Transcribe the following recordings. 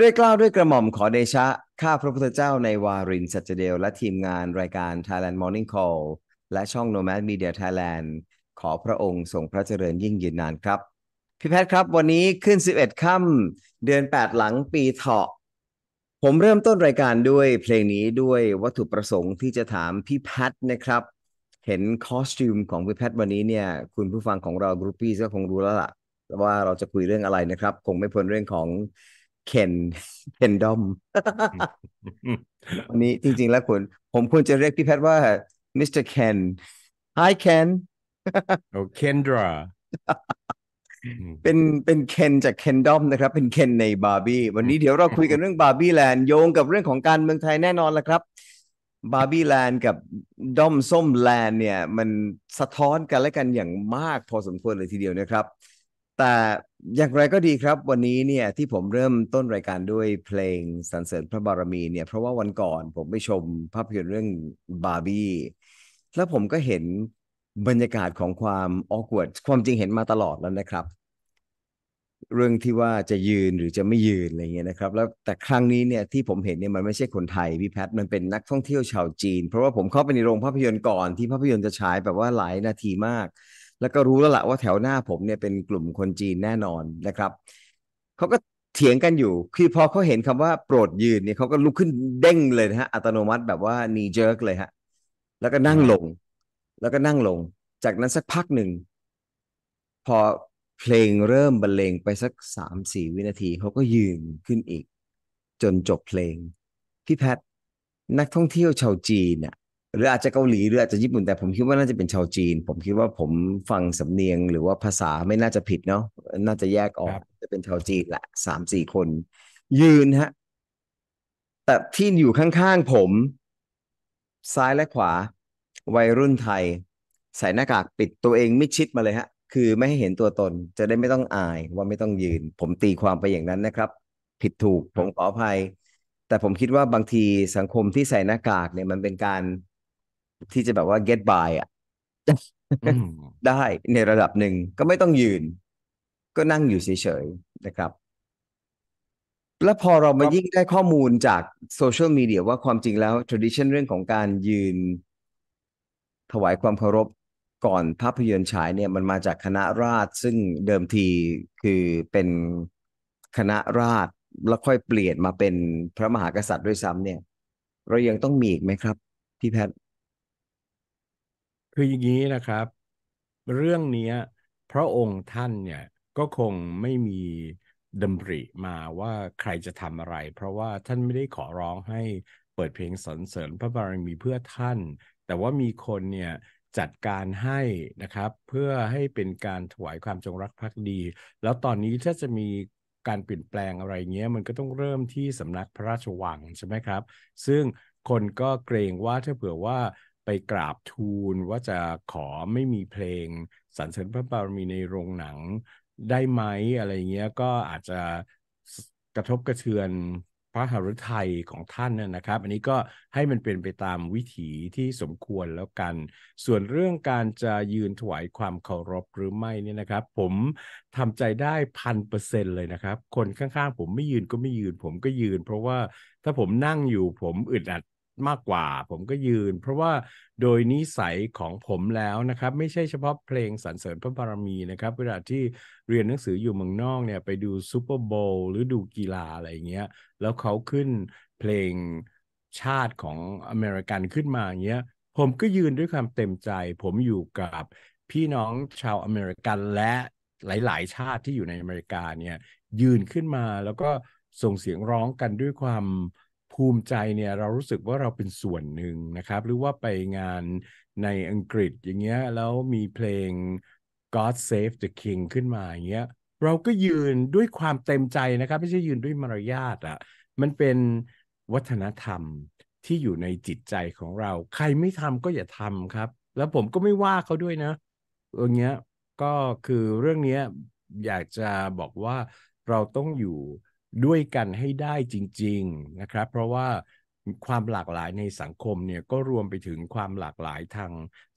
ด้วยกล้าวด้วยกระหม่อมขอเดชะ ข้าพระพุทธเจ้าในวารินสัจเดล และทีมงานรายการ Thailand Morning Call และช่อง Nomad Media Thailand ขอพระองค์ทรงพระเจริญยิ่งยืนนานครับพี่แพทย์ครับ วันนี้ขึ้น 11ค่ำเดือน 8 หลังปีเถาะผมเริ่มต้นรายการด้วยเพลงนี้ด้วยวัตถุประสงค์ที่จะถามพี่แพทย์นะครับ เห็นคอสตูมของพี่แพทย์วันนี้เนี่ยคุณผู้ฟังของเรากรุ๊ปปี้ก็คงรู้แล้วล่ะว่าเราจะคุยเรื่องอะไรนะครับ คงไม่พ้นเรื่องของเคนเคนดอมวันนี้จริง ๆแล้วคุณผมควรจะเรียกพี่แพทย์ว่ามิสเตอร์เคน Hi Ken โอเคนดราเป็นเป็นเคนจากเคนดอมนะครับ เป็นเคนในบาร์บี้วันนี้เดี๋ยวเราคุยกันเรื่องบาร์บี้แลนด์โยงกับเรื่องของการเมืองไทยแน่นอนละครับ บาร์บี้แลนด์กับดอมส้มแลนด์เนี่ย มันสะท้อนกันและกันอย่างมากพอสมควรเลยทีเดียวนะครับแต่อย่างไรก็ดีครับ วันนี้เนี่ยที่ผมเริ่มต้นรายการด้วยเพลงสรรเสริญพระบารมีเนี่ย เพราะว่าวันก่อนผมไปชมภาพยนตร์เรื่องบาร์บี้แล้วผมก็เห็นบรรยากาศของความออกวดความจริงเห็นมาตลอดแล้วนะครับ เรื่องที่ว่าจะยืนหรือจะไม่ยืนอะไรเงี้ยนะครับ แล้วแต่ครั้งนี้เนี่ยที่ผมเห็นเนี่ยมันไม่ใช่คนไทยพี่แพท มันเป็นนักท่องเที่ยวชาวจีน เพราะว่าผมเข้าไปในโรงภาพยนตร์ก่อนที่ภาพยนตร์จะฉายแบบว่าหลายนาทีมากแล้วก็รู้แล้วละว่าแถวหน้าผมเนี่ยเป็นกลุ่มคนจีนแน่นอนนะครับ เขาก็เถียงกันอยู่ คือพอเขาเห็นคำว่าโปรดยืนเนี่ยเขาก็ลุกขึ้นเด้งเลยนะฮะ อัตโนมัติแบบว่านีเจิร์กเลยฮะ แล้วก็นั่งลง แล้วก็นั่งลง จากนั้นสักพักหนึ่ง พอเพลงเริ่มบรรเลงไปสักสามสี่วินาที เขาก็ยืนขึ้นอีก จนจบเพลงพี่แพทนักท่องเที่ยวชาวจีนน่ะหรือ อาจจะเกาหลีหรืออาจจะญี่ปุ่น แต่ผมคิดว่าน่าจะเป็นชาวจีน ผมคิดว่าผมฟังสำเนียงหรือว่าภาษาไม่น่าจะผิดเนาะน่าจะแยกออก จะเป็นชาวจีนแหละสามสี่คน ยืนฮะ แต่ที่อยู่ข้าง ๆ ผม ซ้ายและขวา วัยรุ่นไทย ใส่หน้ากากปิดตัวเองไม่ชิดมาเลยฮะ คือไม่ให้เห็นตัวตน จะได้ไม่ต้องอายว่าไม่ต้องยืน ผมตีความไปอย่างนั้นนะครับ ผิดถูกผมขออภัย แต่ผมคิดว่าบางทีสังคมที่ใส่หน้ากากเนี่ยมันเป็นการที่จะแบบว่า get by อ่ะได้ในระดับหนึ่งก็ไม่ต้องยืน ก็นั่งอยู่เฉยๆ นะครับ และพอเรามายิ่งได้ข้อมูลจากโซเชียลมีเดียว่าความจริงแล้ว tradition เรื่องของการยืน ถวายความเคารพก่อนภาพยนตร์ฉายเนี่ยมันมาจากคณะราษฎรซึ่งเดิมทีคือเป็นคณะราษฎรแล้วค่อยเปลี่ยนมาเป็นพระมหากษัตริย์ด้วยซ้ำเนี่ย เรายังต้องมีอีกไหมครับพี่แพทย์คืออย่างนี้นะครับ เรื่องนี้พระองค์ท่านเนี่ยก็คงไม่มีดำริมาว่าใครจะทำอะไร เพราะว่าท่านไม่ได้ขอร้องให้เปิดเพลงสรรเสริญพระบารมีเพื่อท่าน แต่ว่ามีคนเนี่ยจัดการให้นะครับ เพื่อให้เป็นการถวายความจงรักภักดี แล้วตอนนี้ถ้าจะมีการเปลี่ยนแปลงอะไรเงี้ย มันก็ต้องเริ่มที่สำนักพระราชวังใช่ไหมครับ ซึ่งคนก็เกรงว่าถ้าเผื่อว่าไปกราบทูลว่าจะขอไม่มีเพลงสรรเสริญพระบารมีในโรงหนังได้ไหมอะไรเงี้ยก็อาจจะกระทบกระเทือนพระหฤทัยของท่านนะครับ อันนี้ก็ให้มันเป็นไปตามวิถีที่สมควรแล้วกัน ส่วนเรื่องการจะยืนถวายความเคารพหรือไม่นี่นะครับผมทำใจได้พันเปอร์เซ็นเลยนะครับ คนข้างๆ ผมไม่ยืนก็ไม่ยืน ผมก็ยืนเพราะว่าถ้าผมนั่งอยู่ผมอึดอัดมากกว่าผมก็ยืน เพราะว่าโดยนิสัยของผมแล้วนะครับไม่ใช่เฉพาะเพลงสรรเสริญพระบารมีนะครับเวลาที่เรียนหนังสืออยู่เมืองนอกเนี่ยไปดูซูเปอร์โบว์หรือดูกีฬาอะไรเงี้ยแล้วเขาขึ้นเพลงชาติของอเมริกันขึ้นมาเงี้ยผมก็ยืนด้วยความเต็มใจ ผมอยู่กับพี่น้องชาวอเมริกันและหลายๆ ชาติที่อยู่ในอเมริกาเนี่ยยืนขึ้นมาแล้วก็ส่งเสียงร้องกันด้วยความภูมิใจเนี่ยเรารู้สึกว่าเราเป็นส่วนหนึ่งนะครับ หรือว่าไปงานในอังกฤษอย่างเงี้ยแล้วมีเพลง God Save the King ขึ้นมาอย่างเงี้ยเราก็ยืนด้วยความเต็มใจนะครับ ไม่ใช่ยืนด้วยมารยาทอะ่ะมันเป็นวัฒนธรรมที่อยู่ในจิตใจของเรา ใครไม่ทำก็อย่าทำครับ แล้วผมก็ไม่ว่าเขาด้วยนะอย่างเงี้ยก็คือเรื่องนี้อยากจะบอกว่าเราต้องอยู่ด้วยกันให้ได้จริง ๆนะครับ เพราะว่าความหลากหลายในสังคมเนี่ยก็รวมไปถึงความหลากหลายทาง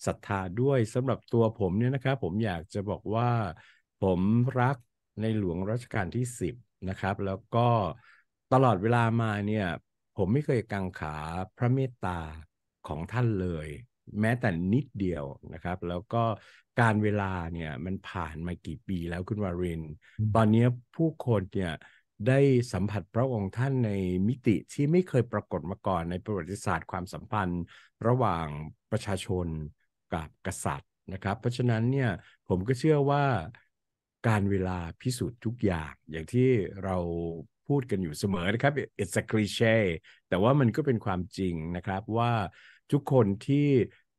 ศรัทธาด้วยสำหรับตัวผมเนี่ยนะครับ ผมอยากจะบอกว่าผมรักในหลวงรัชกาลที่10นะครับ แล้วก็ตลอดเวลามาเนี่ย ผมไม่เคยกังขาพระเมตตาของท่านเลย แม้แต่นิดเดียวนะครับ แล้วก็การเวลาเนี่ยมันผ่านมากี่ปีแล้วคุณวารินตอนนี้ผู้คนเนี่ยได้สัมผัสพระองค์ท่านในมิติที่ไม่เคยปรากฏมาก่อนในประวัติศาสตร์ความสัมพันธ์ระหว่างประชาชนกับกษัตริย์นะครับเพราะฉะนั้นเนี่ยผมก็เชื่อว่า การเวลาพิสูจน์ทุกอย่าง อย่างที่เราพูดกันอยู่เสมอนะครับ it's a cliche แต่ว่ามันก็เป็นความจริงนะครับว่าทุกคนที่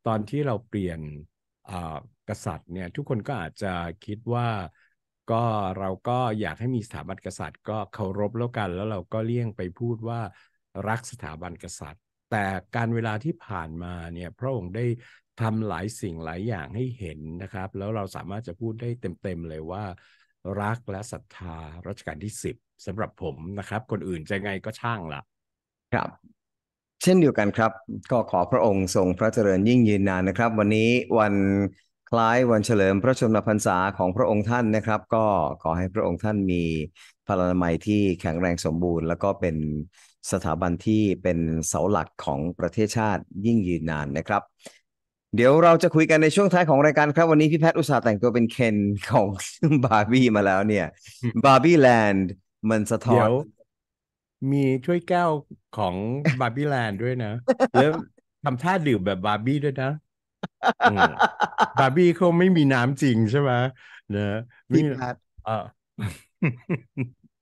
ตอนที่เราเปลี่ยนกษัตริย์เนี่ยทุกคนก็อาจจะคิดว่าก็เราก็อยากให้มีสถาบันกษัตริย์ก็เคารพแล้วกันแล้วเราก็เลี่ยงไปพูดว่ารักสถาบันกษัตริย์ แต่การเวลาที่ผ่านมาเนี่ยพระองค์ได้ทำหลายสิ่งหลายอย่างให้เห็นนะครับ แล้วเราสามารถจะพูดได้เต็มๆ เลยว่ารักและศรัทธารัชกาลที่สิบสำหรับผมนะครับ คนอื่นจะไงก็ช่างละครับ เช่นเดียวกันครับ ก็ขอพระองค์ทรงพระเจริญยิ่งยืนนานนะครับ วันนี้วันคล้ายวันเฉลิมพระชนมพรรษาของพระองค์ท่านนะครับ ก็ขอให้พระองค์ท่านมีพลานามัยที่แข็งแรงสมบูรณ์ แล้วก็เป็นสถาบันที่เป็นเสาหลักของประเทศชาติยิ่งยืนนานนะครับ เดี๋ยวเราจะคุยกันในช่วงท้ายของรายการครับ วันนี้พี่แพทย์อุตสาห์แต่งตัวเป็นเคนของบาร์บี้มาแล้วเนี่ยบาร์บี้แลนด์มันสะท้อนมีช่วยแก้วของบาร์บี้แลนด์ด้วยนะแล้วทำท่าดื่มแบบบาร์บี้ด้วยนะบาร์บี้เขาไม่มีน้ำจริงใช่ไหมเนะพี่แพท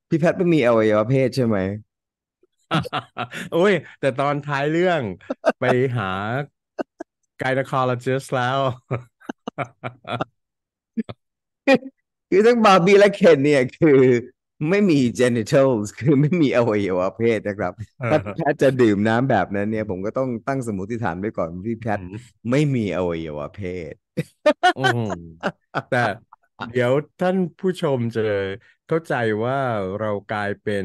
พี่แพทไม่มีอวัยวะเพศใช่ไหมโอ้ยแต่ตอนท้ายเรื่องไปหา g น n e ค o ร์ลเ s สแล้ว คือทั้งบาร์บี้และเคนเนี่ยคือไม่มี genitals คือไม่มีอวัยวะเพศนะครับถ้าถ้าจะดื่มน้ำแบบนั้นเนี่ย ผมก็ต้องตั้งสมมติฐานไว้ก่อนพี่แพทไม่มีอวัยวะเพศแต่เดี๋ยวท่านผู้ชมจะเข้าใจว่าเรากลายเป็น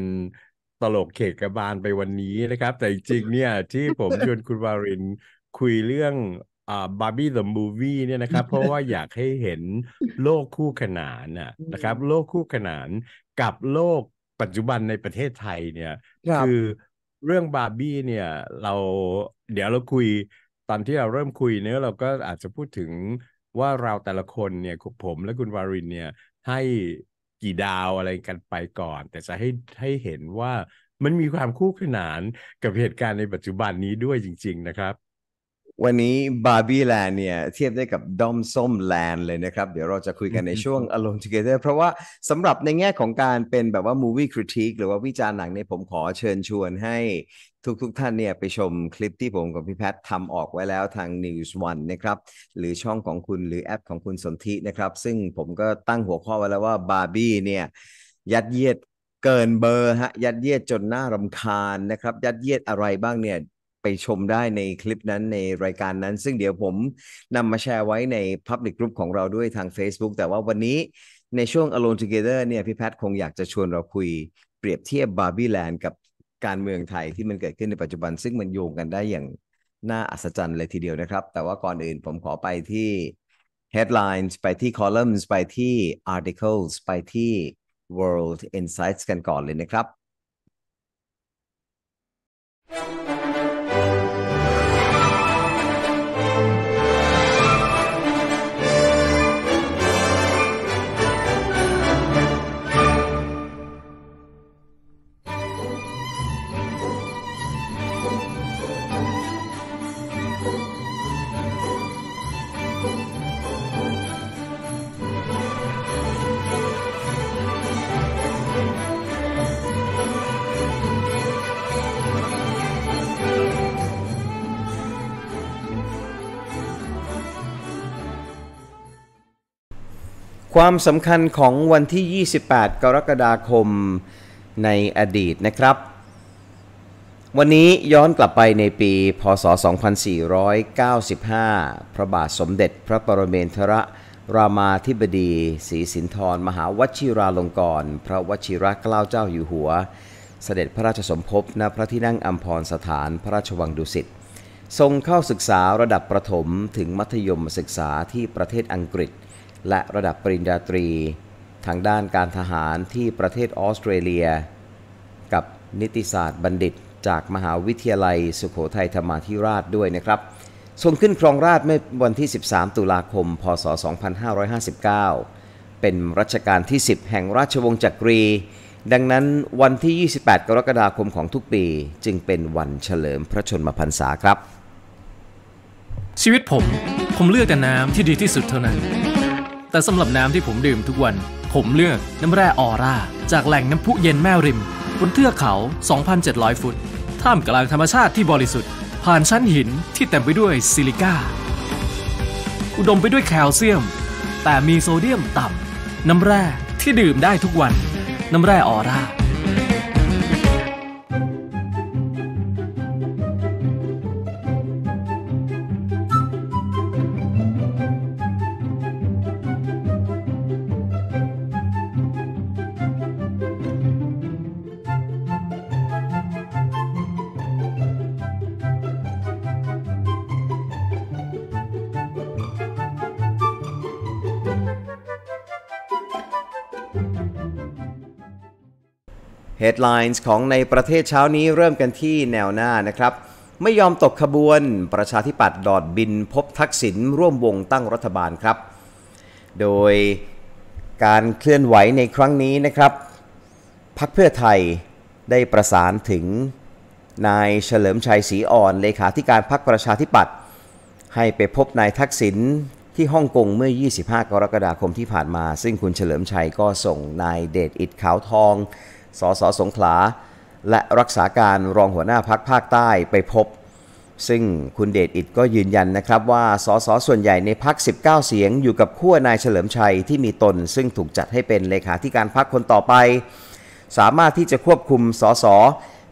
ตลกเขตกบาลไปวันนี้นะครับ แต่จริงเนี่ยที่ผมชวนคุณวารินคุยเรื่องบาร์บี้เดอะมูวี่เนี่ยนะครับ เพราะว่าอยากให้เห็นโลกคู่ขนานนะครับ โลกคู่ขนานกับโลกปัจจุบันในประเทศไทยเนี่ยคือเรื่องบาร์บี้เนี่ยเราเดี๋ยวเราคุยตอนที่เราเริ่มคุยเนี่ยเราก็อาจจะพูดถึงว่าเราแต่ละคนเนี่ยผมและคุณวารินเนี่ยให้กี่ดาวอะไรกันไปก่อน แต่จะให้ให้เห็นว่ามันมีความคู่ขนานกับเหตุการณ์ในปัจจุบันนี้ด้วยจริง ๆนะครับวันนี้บาร์บี้แลนด์เนี่ย เทียบได้กับดอมส้มแลนด์เลยนะครับ เดี๋ยวเราจะคุยกันในช่วง Alone Together เพราะว่าสำหรับในแง่ของการเป็นแบบว่า Movie Critique หรือว่าวิจารณ์หนังเนี่ย ผมขอเชิญชวนให้ทุกๆทท่านเนี่ย ไปชมคลิปที่ผมกับพี่แพทย์ทำออกไว้แล้วทาง News One นะครับ หรือช่องของคุณหรือแอปของคุณสนธินะครับ ซึ่งผมก็ตั้งหัวข้อไว้แล้วว่าบาร์บี้เนี่ยยัดเยียดเกินเบอร์ฮะยัดเยียดจนหน้ารำคาญนะครับยัดเยียดอะไรบ้างเนี่ยไปชมได้ในคลิปนั้นในรายการนั้น ซึ่งเดี๋ยวผมนำมาแชร์ไว้ใน Public Group ของเราด้วยทาง Facebook แต่ว่าวันนี้ในช่วง Alone Together เนี่ยพี่แพทคงอยากจะชวนเราคุยเปรียบเทียบบาร์บี้แลนด์กับการเมืองไทยที่มันเกิดขึ้นในปัจจุบัน ซึ่งมันโยงกันได้อย่างน่าอัศจรรย์เลยทีเดียวนะครับ แต่ว่าก่อนอื่นผมขอไปที่ headlines ไปที่ columns ไปที่ articles ไปที่ world insights กันก่อนเลยนะครับความสำคัญของวันที่ 28 กรกฎาคมในอดีตนะครับ วันนี้ย้อนกลับไปในปี พศ 2495 พระบาทสมเด็จพระปรเมนทรรามาธิบดีศรีสินธรมหาวชิราลงกรณ์พระวชิรเกล้าเจ้าอยู่หัว เสด็จพระราชสมภพณพระที่นั่งอัมพรสถานพระราชวังดุสิตทรงเข้าศึกษาระดับประถมถึงมัธยมศึกษาที่ประเทศอังกฤษและระดับปริญญาตรีทางด้านการทหารที่ประเทศออสเตรเลีย กับนิติศาสตร์บัณฑิตจากมหาวิทยาลัยสุโขทัยธรรมาธิราชด้วยนะครับ ทรงขึ้นครองราชเมื่อวันที่ 13 ตุลาคม พศ 2559 เป็นรัชกาลที่ 10 แห่งราชวงศ์จักรี ดังนั้นวันที่ 28 กรกฎาคมของทุกปีจึงเป็นวันเฉลิมพระชนมพรรษาครับ ชีวิตผม ผมเลือกแต่น้ำที่ดีที่สุดเท่านั้นแต่สำหรับน้ำที่ผมดื่มทุกวัน ผมเลือกน้ำแร่ออร่า จากแหล่งน้ำพุเย็นแม่ริม บนเทือกเขา 2,700 ฟุต ท่ามกลางธรรมชาติที่บริสุทธิ์ผ่านชั้นหินที่เต็มไปด้วยซิลิก้าอุดมไปด้วยแคลเซียม แต่มีโซเดียมต่ำน้ำแร่ที่ดื่มได้ทุกวันน้ำแร่ออร่า Headlines ของในประเทศเช้านี้เริ่มกันที่แนวหน้านะครับ ไม่ยอมตกขบวนประชาธิปัตย์ดอดบินพบทักษิณร่วมวงตั้งรัฐบาลครับ โดยการเคลื่อนไหวในครั้งนี้นะครับพักเพื่อไทยได้ประสานถึงนายเฉลิมชัยศรีอ่อน เลขาธิการพักประชาธิปัตย์ให้ไปพบนายทักษิณที่ฮ่องกงเมื่อ 25 กรกฎาคมที่ผ่านมา ซึ่งคุณเฉลิมชัยก็ส่งนายเดชอิดขาวทองสสสงขลา และรักษาการรองหัวหน้าพักภาคใต้ไปพบ ซึ่งคุณเดชอิดก็ยืนยันนะครับว่าสสส่วนใหญ่ในพัก 19 เสียงอยู่กับขั้วนายเฉลิมชัยที่มีตน ซึ่งถูกจัดให้เป็นเลขาธิการพักคนต่อไป สามารถที่จะควบคุมสส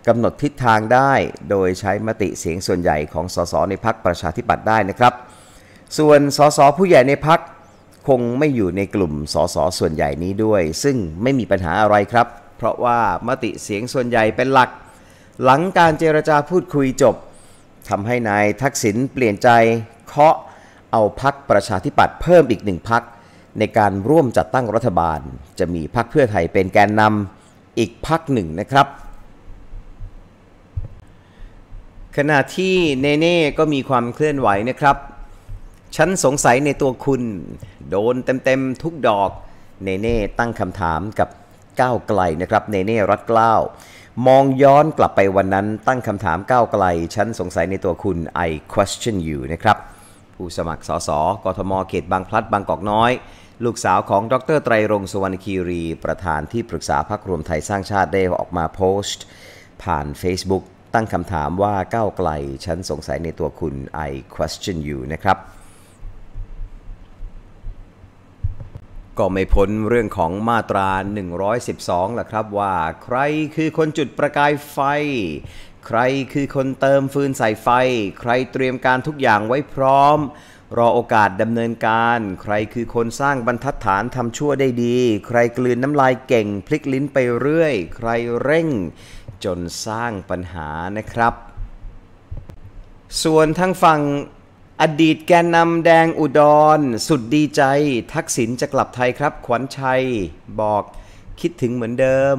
กำหนดทิศทางได้ โดยใช้มติเสียงส่วนใหญ่ของสสในพักประชาธิปัตย์ได้นะครับ ส่วนสสผู้ใหญ่ในพักคงไม่อยู่ในกลุ่มสสส่วนใหญ่นี้ด้วย ซึ่งไม่มีปัญหาอะไรครับเพราะว่ามติเสียงส่วนใหญ่เป็นหลัก หลังการเจรจาพูดคุยจบ ทำให้นายทักษิณเปลี่ยนใจ เคาะเอาพักประชาธิปัตย์เพิ่มอีกหนึ่งพักในการร่วมจัดตั้งรัฐบาล จะมีพักเพื่อไทยเป็นแกนนำอีกพักหนึ่งนะครับ ขณะที่เนเน่ก็มีความเคลื่อนไหวนะครับ ฉันสงสัยในตัวคุณ โดนเต็มๆทุกดอก เนเน่ตั้งคำถามกับก้าวไกลนะครับเนเน่รัดเกล้ามองย้อนกลับไปวันนั้นตั้งคำถามก้าวไกล ฉันสงสัยในตัวคุณ I question you นะครับ ผู้สมัครสสกทมเขต บางพลัดบางกอกน้อย ลูกสาวของ ดรไตรรงสุวรรณคีรี ประธานที่ปรึกษาพักรวมไทยสร้างชาติได้ออกมาโพสต์ ผ่าน Facebook ตั้งคำถามว่าก้าวไกล ฉันสงสัยในตัวคุณ I question you นะครับก็ไม่พ้นเรื่องของมาตรา 112ล่ะครับว่าใครคือคนจุดประกายไฟ ใครคือคนเติมฟืนใส่ไฟ ใครเตรียมการทุกอย่างไว้พร้อม รอโอกาสดำเนินการ ใครคือคนสร้างบรรทัดฐานทำชั่วได้ดี ใครกลืนน้ำลายเก่งพลิกลิ้นไปเรื่อย ใครเร่งจนสร้างปัญหานะครับ ส่วนทางฝั่งอดีตแกนนำแดงอุดร สุดดีใจ ทักษิณจะกลับไทยครับ ขวัญชัย บอกคิดถึงเหมือนเดิม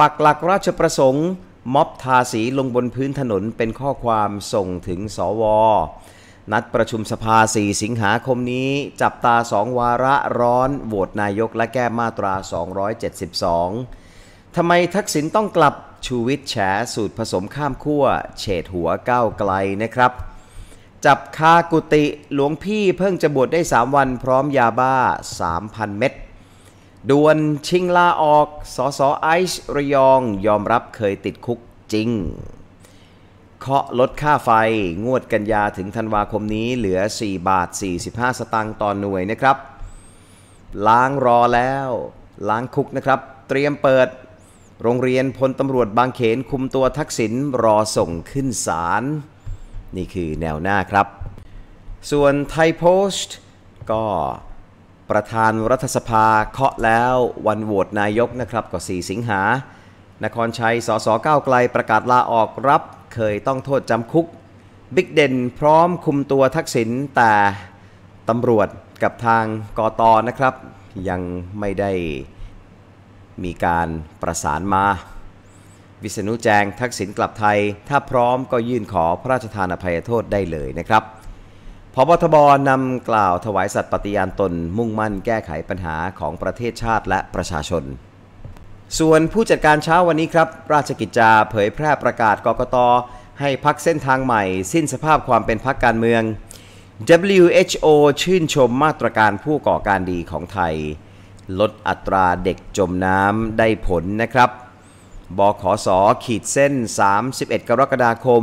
ปักหลักราชประสงค์ ม็อบทาสีลงบนพื้นถนนเป็นข้อความส่งถึงสวนัดประชุมสภา 4 สิงหาคมนี้ จับตาสองวาระร้อน โหวตนายกและแก้มาตรา 272 ทำไมทักษิณต้องกลับ ชูวิทย์แฉสูตรผสมข้ามขั้วเฉดหัวก้าวไกลนะครับจับคากุติหลวงพี่เพิ่งจะบวชได้ 3 วันพร้อมยาบ้า 3,000 เม็ดดวนชิงลาออกสอสอไอซ์ระยอง ยอมรับเคยติดคุกจริงเคาะลดค่าไฟงวดกันยาถึงธันวาคมนี้เหลือ 4 บาท 45 สตางค์ต่อนหน่วยนะครับ ล้างรอแล้ว ล้างคุกนะครับ เตรียมเปิดโรงเรียนพลตำรวจบางเขนคุมตัวทักษิณรอส่งขึ้นศาลนี่คือแนวหน้าครับ ส่วนไทยโพสต์ก็ประธานรัฐสภาเคาะแล้ววันโหวตนายกนะครับก็4สิงหา นครชัยสสก้าวไกลประกาศลาออกรับ เคยต้องโทษจำคุก บิ๊กเด่นพร้อมคุมตัวทักษิณแต่ตำรวจกับทางกอตนะครับ ยังไม่ได้มีการประสานมาวิษณุแจงทักษิณกลับไทย ถ้าพร้อมก็ยื่นขอ พระราชทานอภัยโทษได้เลยนะครับพบทบนำกล่าวถวายสัตย์ปฏิญาณตนมุ่งมั่นแก้ไขปัญหาของประเทศชาติและประชาชน ส่วนผู้จัดการเช้าวันนี้ครับ ราชกิจจาเผยแพร่ประกาศกกตให้พักเส้นทางใหม่ สิ้นสภาพความเป็นพักการเมือง WHO ชื่นชมมาตรการผู้ก่อการดีของไทย ลดอัตราเด็กจมน้ำได้ผลนะครับบขสขีดเส้น 31 กรกฎาคม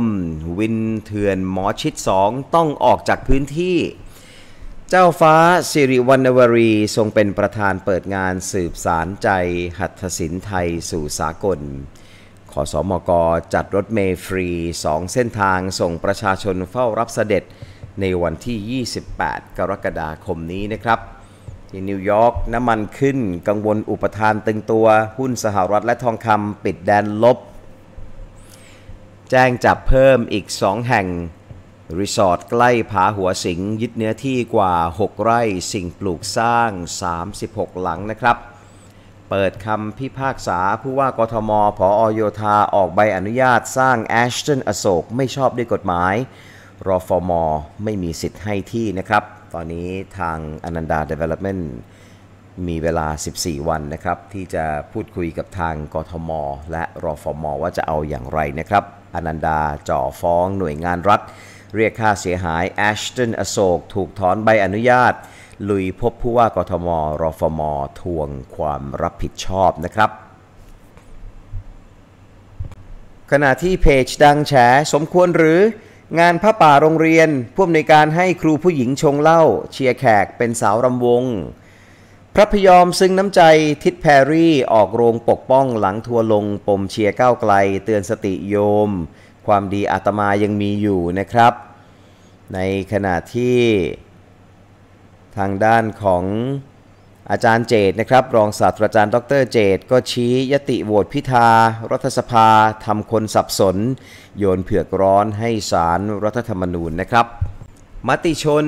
วินเถื่อนหมอชิด2ต้องออกจากพื้นที่ เจ้าฟ้าสิริวรรณวรีทรงเป็นประธานเปิดงานสืบสารใจ หัตถศิลป์ไทยสู่สากล ขอสอมกจัดรถเมล์ฟรี 2 เส้นทางส่งประชาชนเฝ้ารับเสด็จในวันที่ 28 กรกฎาคมนี้นะครับที่นิวยอร์กน้ำมันขึ้นกังวลอุปทานตึงตัวหุ้นสหรัฐและทองคำปิดแดนลบ แจ้งจับเพิ่มอีก 2 แห่ง รีสอร์ทใกล้ผาหัวสิงยึดเนื้อที่กว่า 6 ไร่ สิ่งปลูกสร้าง 36 หลังนะครับ เปิดคำพิพากษาผู้ว่ากทมผอโยธาออกใบอนุญาตสร้างแอชตันอโศกไม่ชอบด้วยกฎหมายรอฟอมอไม่มีสิทธิ์ให้ที่นะครับตอนนี้ทางอนันดา Development มีเวลา 14 วันนะครับ ที่จะพูดคุยกับทางกทม และรอฟอมอว่าจะเอาอย่างไรนะครับอนันดาจ่อฟ้องหน่วยงานรัฐ เรียกค่าเสียหายแอชตันอโศกถูกถอนใบอนุญาตลุยพบผู้ว่ากทมรอฟอมอทวงความรับผิดชอบนะครับ ขณะที่เพจดังแฉสมควรหรืองานผ้าป่าโรงเรียนผู้อำนวยการให้ครูผู้หญิงชงเหล้าเชียร์แขกเป็นสาวรำวง พระพยอมซึ้งน้ำใจทิดแพรรี่ ออกโรงปกป้องหลังทัวลงปมเชียร์ก้าวไกลเตือนสติโยม ความดีอาตมายังมีอยู่นะครับ ในขณะที่ ทางด้านของอาจารย์เจตนะครับ รองศาสตราจารย์ดรเจตก็ชี้ยติโหวตพิธารัฐสภาทำคนสับสน โยนเผือกร้อนให้สารรัฐธรรมนูญนะครับ มติชน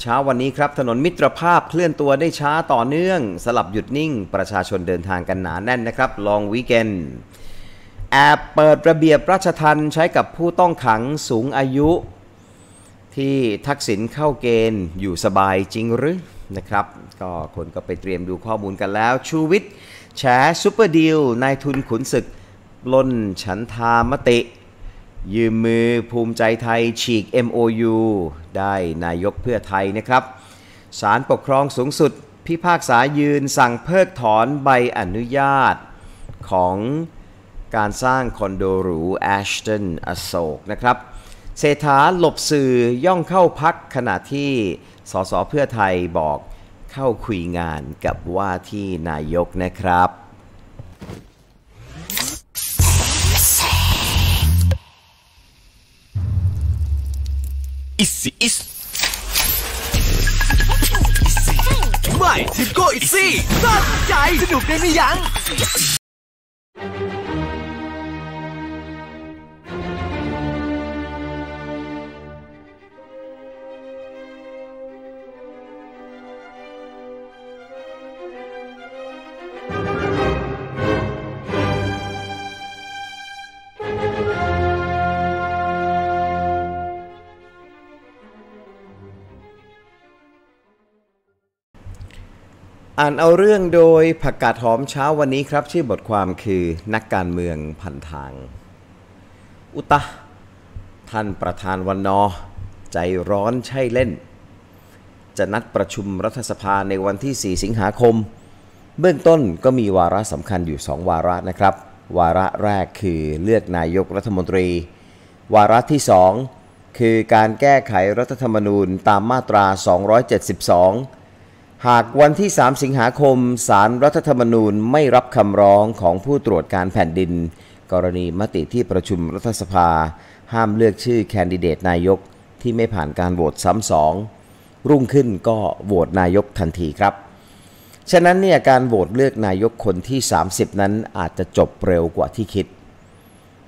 เช้าวันนี้ครับถนนมิตรภาพเคลื่อนตัวได้ช้าต่อเนื่อง สลับหยุดนิ่งประชาชนเดินทางกันหนาแน่นนะครับ ลองวีเกนแอบเปิดระเบียบราชทันใช้กับผู้ต้องขังสูงอายุ ที่ทักษิณเข้าเกณฑ์ อยู่สบายจริงหรือนะครับก็คนก็ไปเตรียมดูข้อมูลกันแล้ว ชูวิทย์แฉซูเปอร์ดีลนายทุนขุนศึกล้นฉันทามติ ยืมมือภูมิใจไทยฉีก MOU ได้นายกเพื่อไทยนะครับศาลปกครองสูงสุดพิพากษายืนสั่งเพิกถอนใบอนุญาตของการสร้างคอนโดหรู แอชตันอโศกนะครับ เศรษฐาหลบสื่อย่องเข้าพักขณะที่สสเพื่อไทยบอกเข้าคุยงานกับว่าที่นายกนะครับ อิสิอิสไม่ทิปโก้อิซี่ตั้งใจ สนุกได้ไม่ยังอ่านเอาเรื่องโดยผักกาดหอมเช้าวันนี้ครับ ชื่อบทความคือนักการเมืองพันทาง อุตะท่านประธานวันนอ ใจร้อนใช่เล่น จะนัดประชุมรัฐสภาในวันที่ 4 สิงหาคม เบื้องต้นก็มีวาระสำคัญอยู่ 2 วาระนะครับ วาระแรกคือเลือกนายกรัฐมนตรี วาระที่ 2 คือการแก้ไขรัฐธรรมนูญตามมาตรา 272หากวันที่ 3 สิงหาคม สารรัฐธรรมนูญไม่รับคำร้องของผู้ตรวจการแผ่นดิน กรณีมติที่ประชุมรัฐสภา ห้ามเลือกชื่อแคนดิเดตนายกที่ไม่ผ่านการโหวตซ้ำสองรุ่งขึ้นก็โหวตนายกทันทีครับ ฉะนั้นเนี่ยการโหวตเลือกนายกคนที่ 30 นั้นอาจจะจบเร็วกว่าที่คิด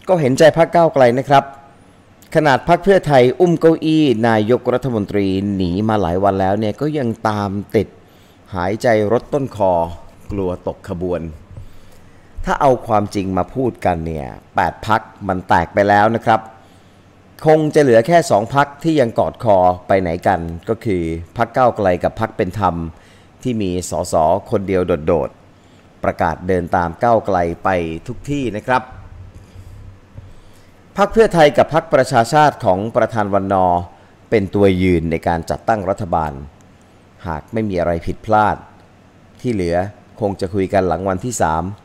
ก็เห็นใจพรรคก้าวไกลนะครับ ขนาดพรรคเพื่อไทยอุ้มเก้าอี้นายกรัฐมนตรีหนีมาหลายวันแล้วเนี่ยก็ยังตามติดหายใจรดต้นคอกลัวตกขบวน ถ้าเอาความจริงมาพูดกันเนี่ยแปดพักมันแตกไปแล้วนะครับ คงจะเหลือแค่สองพักที่ยังกอดคอไปไหนกันก็คือพักเก้าไกลกับพักเป็นธรรมที่มีสสคนเดียวโดดๆ ประกาศเดินตามเก้าไกลไปทุกที่นะครับ พักเพื่อไทยกับพักประชาชาติของประธานวันนอเป็นตัวยืนในการจัดตั้งรัฐบาลหากไม่มีอะไรผิดพลาด ที่เหลือคงจะคุยกันหลังวันที่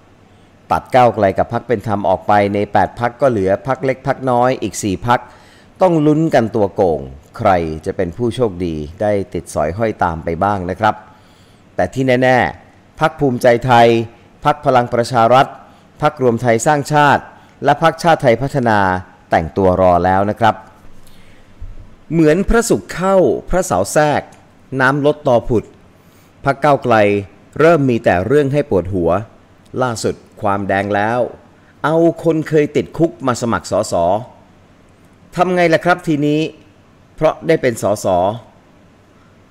3 ตัดก้าวไกลกับพักเป็นธรรมออกไปใน 8 พักก็เหลือพักเล็กพักน้อยอีก 4 พัก ต้องลุ้นกันตัวโกงใครจะเป็นผู้โชคดีได้ติดสอยห้อยตามไปบ้างนะครับ แต่ที่แน่ๆพักภูมิใจไทย พักพลังประชารัฐพักรวมไทยสร้างชาติ และพักชาติไทยพัฒนาแต่งตัวรอแล้วนะครับ เหมือนพระสุขเข้าพระเสาแทรกน้ำลดต่อผุดพักเก้าไกลเริ่มมีแต่เรื่องให้ปวดหัว ล่าสุดความแดงแล้ว เอาคนเคยติดคุกมาสมัครสอสอทำไงล่ะครับทีนี้ เพราะได้เป็นสอสอ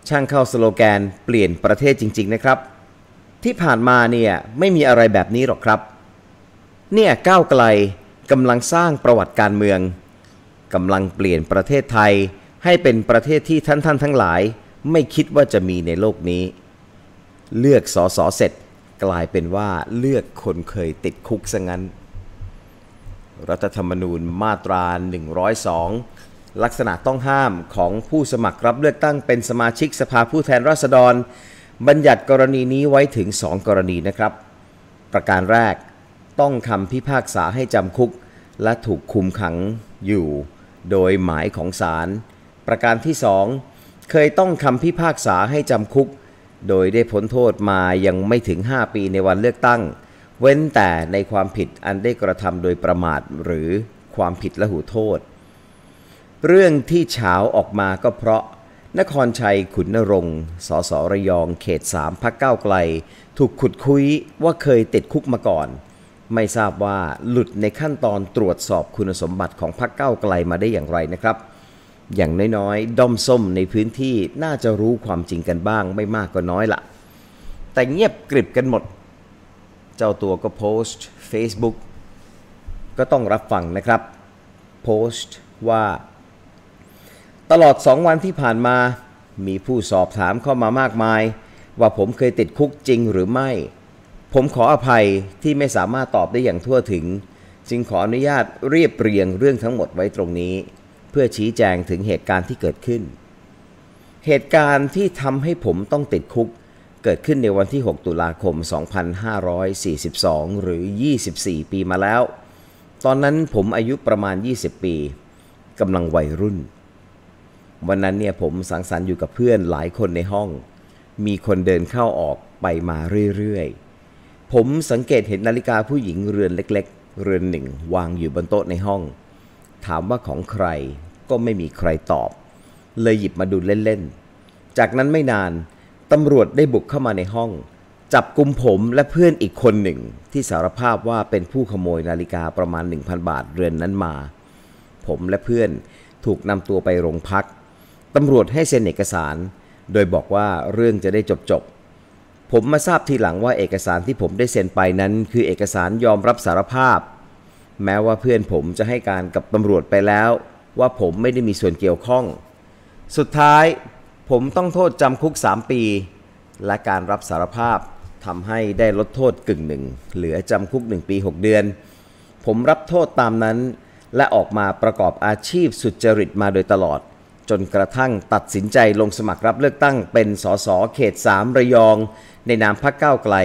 ช่างเข้าสโลแกนเปลี่ยนประเทศจริงๆนะครับ ที่ผ่านมาเนี่ย ไม่มีอะไรแบบนี้หรอกครับ เนี่ยก้าวไกลกำลังสร้างประวัติการเมืองกำลังเปลี่ยนประเทศไทยให้เป็นประเทศที่ท่านท่านทั้งหลายไม่คิดว่าจะมีในโลกนี้ เลือกสอสอเสร็จกลายเป็นว่าเลือกคนเคยติดคุกซะงั้นรัฐธรรมนูญมาตรา102 ลักษณะต้องห้ามของผู้สมัครรับเลือกตั้งเป็นสมาชิกสภาผู้แทนราษฎร บัญญัติกรณีนี้ไว้ถึง 2 กรณีนะครับ ประการแรกต้องคำพิพากษาให้จำคุกและถูกคุมขังอยู่โดยหมายของศาลประการที่2เคยต้องคำพิพากษาให้จำคุก โดยได้พ้นโทษมายังไม่ถึง 5 ปีในวันเลือกตั้ง เว้นแต่ในความผิดอันได้กระทำโดยประมาทหรือความผิดละหูโทษ เรื่องที่เฉาออกมาก็เพราะ นครชัยขุนนรงคสสระยอง เขตสามพักเก้าไกล ถูกขุดคุยว่าเคยติดคุกมาก่อน ไม่ทราบว่าหลุดในขั้นตอนตรวจสอบคุณสมบัติของพักเก้าไกลมาได้อย่างไรนะครับอย่างน้อยๆด้อมส้มในพื้นที่น่าจะรู้ความจริงกันบ้าง ไม่มากก็น้อยละแต่เงียบกริบกันหมด เจ้าตัวก็โพสต์ Facebook ก็ต้องรับฟังนะครับโพสต์ว่า ตลอด 2 วันที่ผ่านมา มีผู้สอบถามเข้ามามากมาย ว่าผมเคยติดคุกจริงหรือไม่ ผมขออภัยที่ไม่สามารถตอบได้อย่างทั่วถึง จึงขออนุญาตเรียบเรียงเรื่องทั้งหมดไว้ตรงนี้พื่อชี้แจงถึงเหตุการณ์ที่เกิดขึ้น เหตุการณ์ที่ทำให้ผมต้องติดคุกเกิดขึ้นในวันที่ 6 ตุลาคม 2542 หรือ 24 ปีมาแล้ว ตอนนั้นผมอายุประมาณ 20 ปีกำลังวัยรุ่น วันนั้นเนี่ยผมสังสรรค์อยู่กับเพื่อนหลายคนในห้อง มีคนเดินเข้าออกไปมาเรื่อยๆ ผมสังเกตเห็นนาฬิกาผู้หญิงเรือนเล็ก ๆ เรือนหนึ่งวางอยู่บนโต๊ะในห้อง ถามว่าของใครก็ไม่มีใครตอบ เลยหยิบมาดูเล่น ๆ จากนั้นไม่นานตำรวจได้บุกเข้ามาในห้อง จับกลุ่มผมและเพื่อนอีกคนหนึ่งที่สารภาพว่าเป็นผู้ขโมยนาฬิกาประมาณ 1,000 บาทเรือนนั้นมา ผมและเพื่อนถูกนำตัวไปโรงพักตำรวจให้เซ็นเอกสาร โดยบอกว่าเรื่องจะได้จบจบผมมาทราบทีหลังว่าเอกสารที่ผมได้เซ็นไปนั้น คือเอกสารยอมรับสารภาพ แม้ว่าเพื่อนผมจะให้การกับตำรวจไปแล้วว่าผมไม่ได้มีส่วนเกี่ยวข้อง สุดท้าย ผมต้องโทษจำคุก 3 ปี และการรับสารภาพทำให้ได้ลดโทษกึ่งหนึ่งเหลือจำคุก 1 ปี 6 เดือน ผมรับโทษตามนั้น และออกมาประกอบอาชีพสุจริตมาโดยตลอด จนกระทั่งตัดสินใจลงสมัครรับเลือกตั้งเป็นสสเขต 3 ระยอง ในนามพรรคก้าวไกล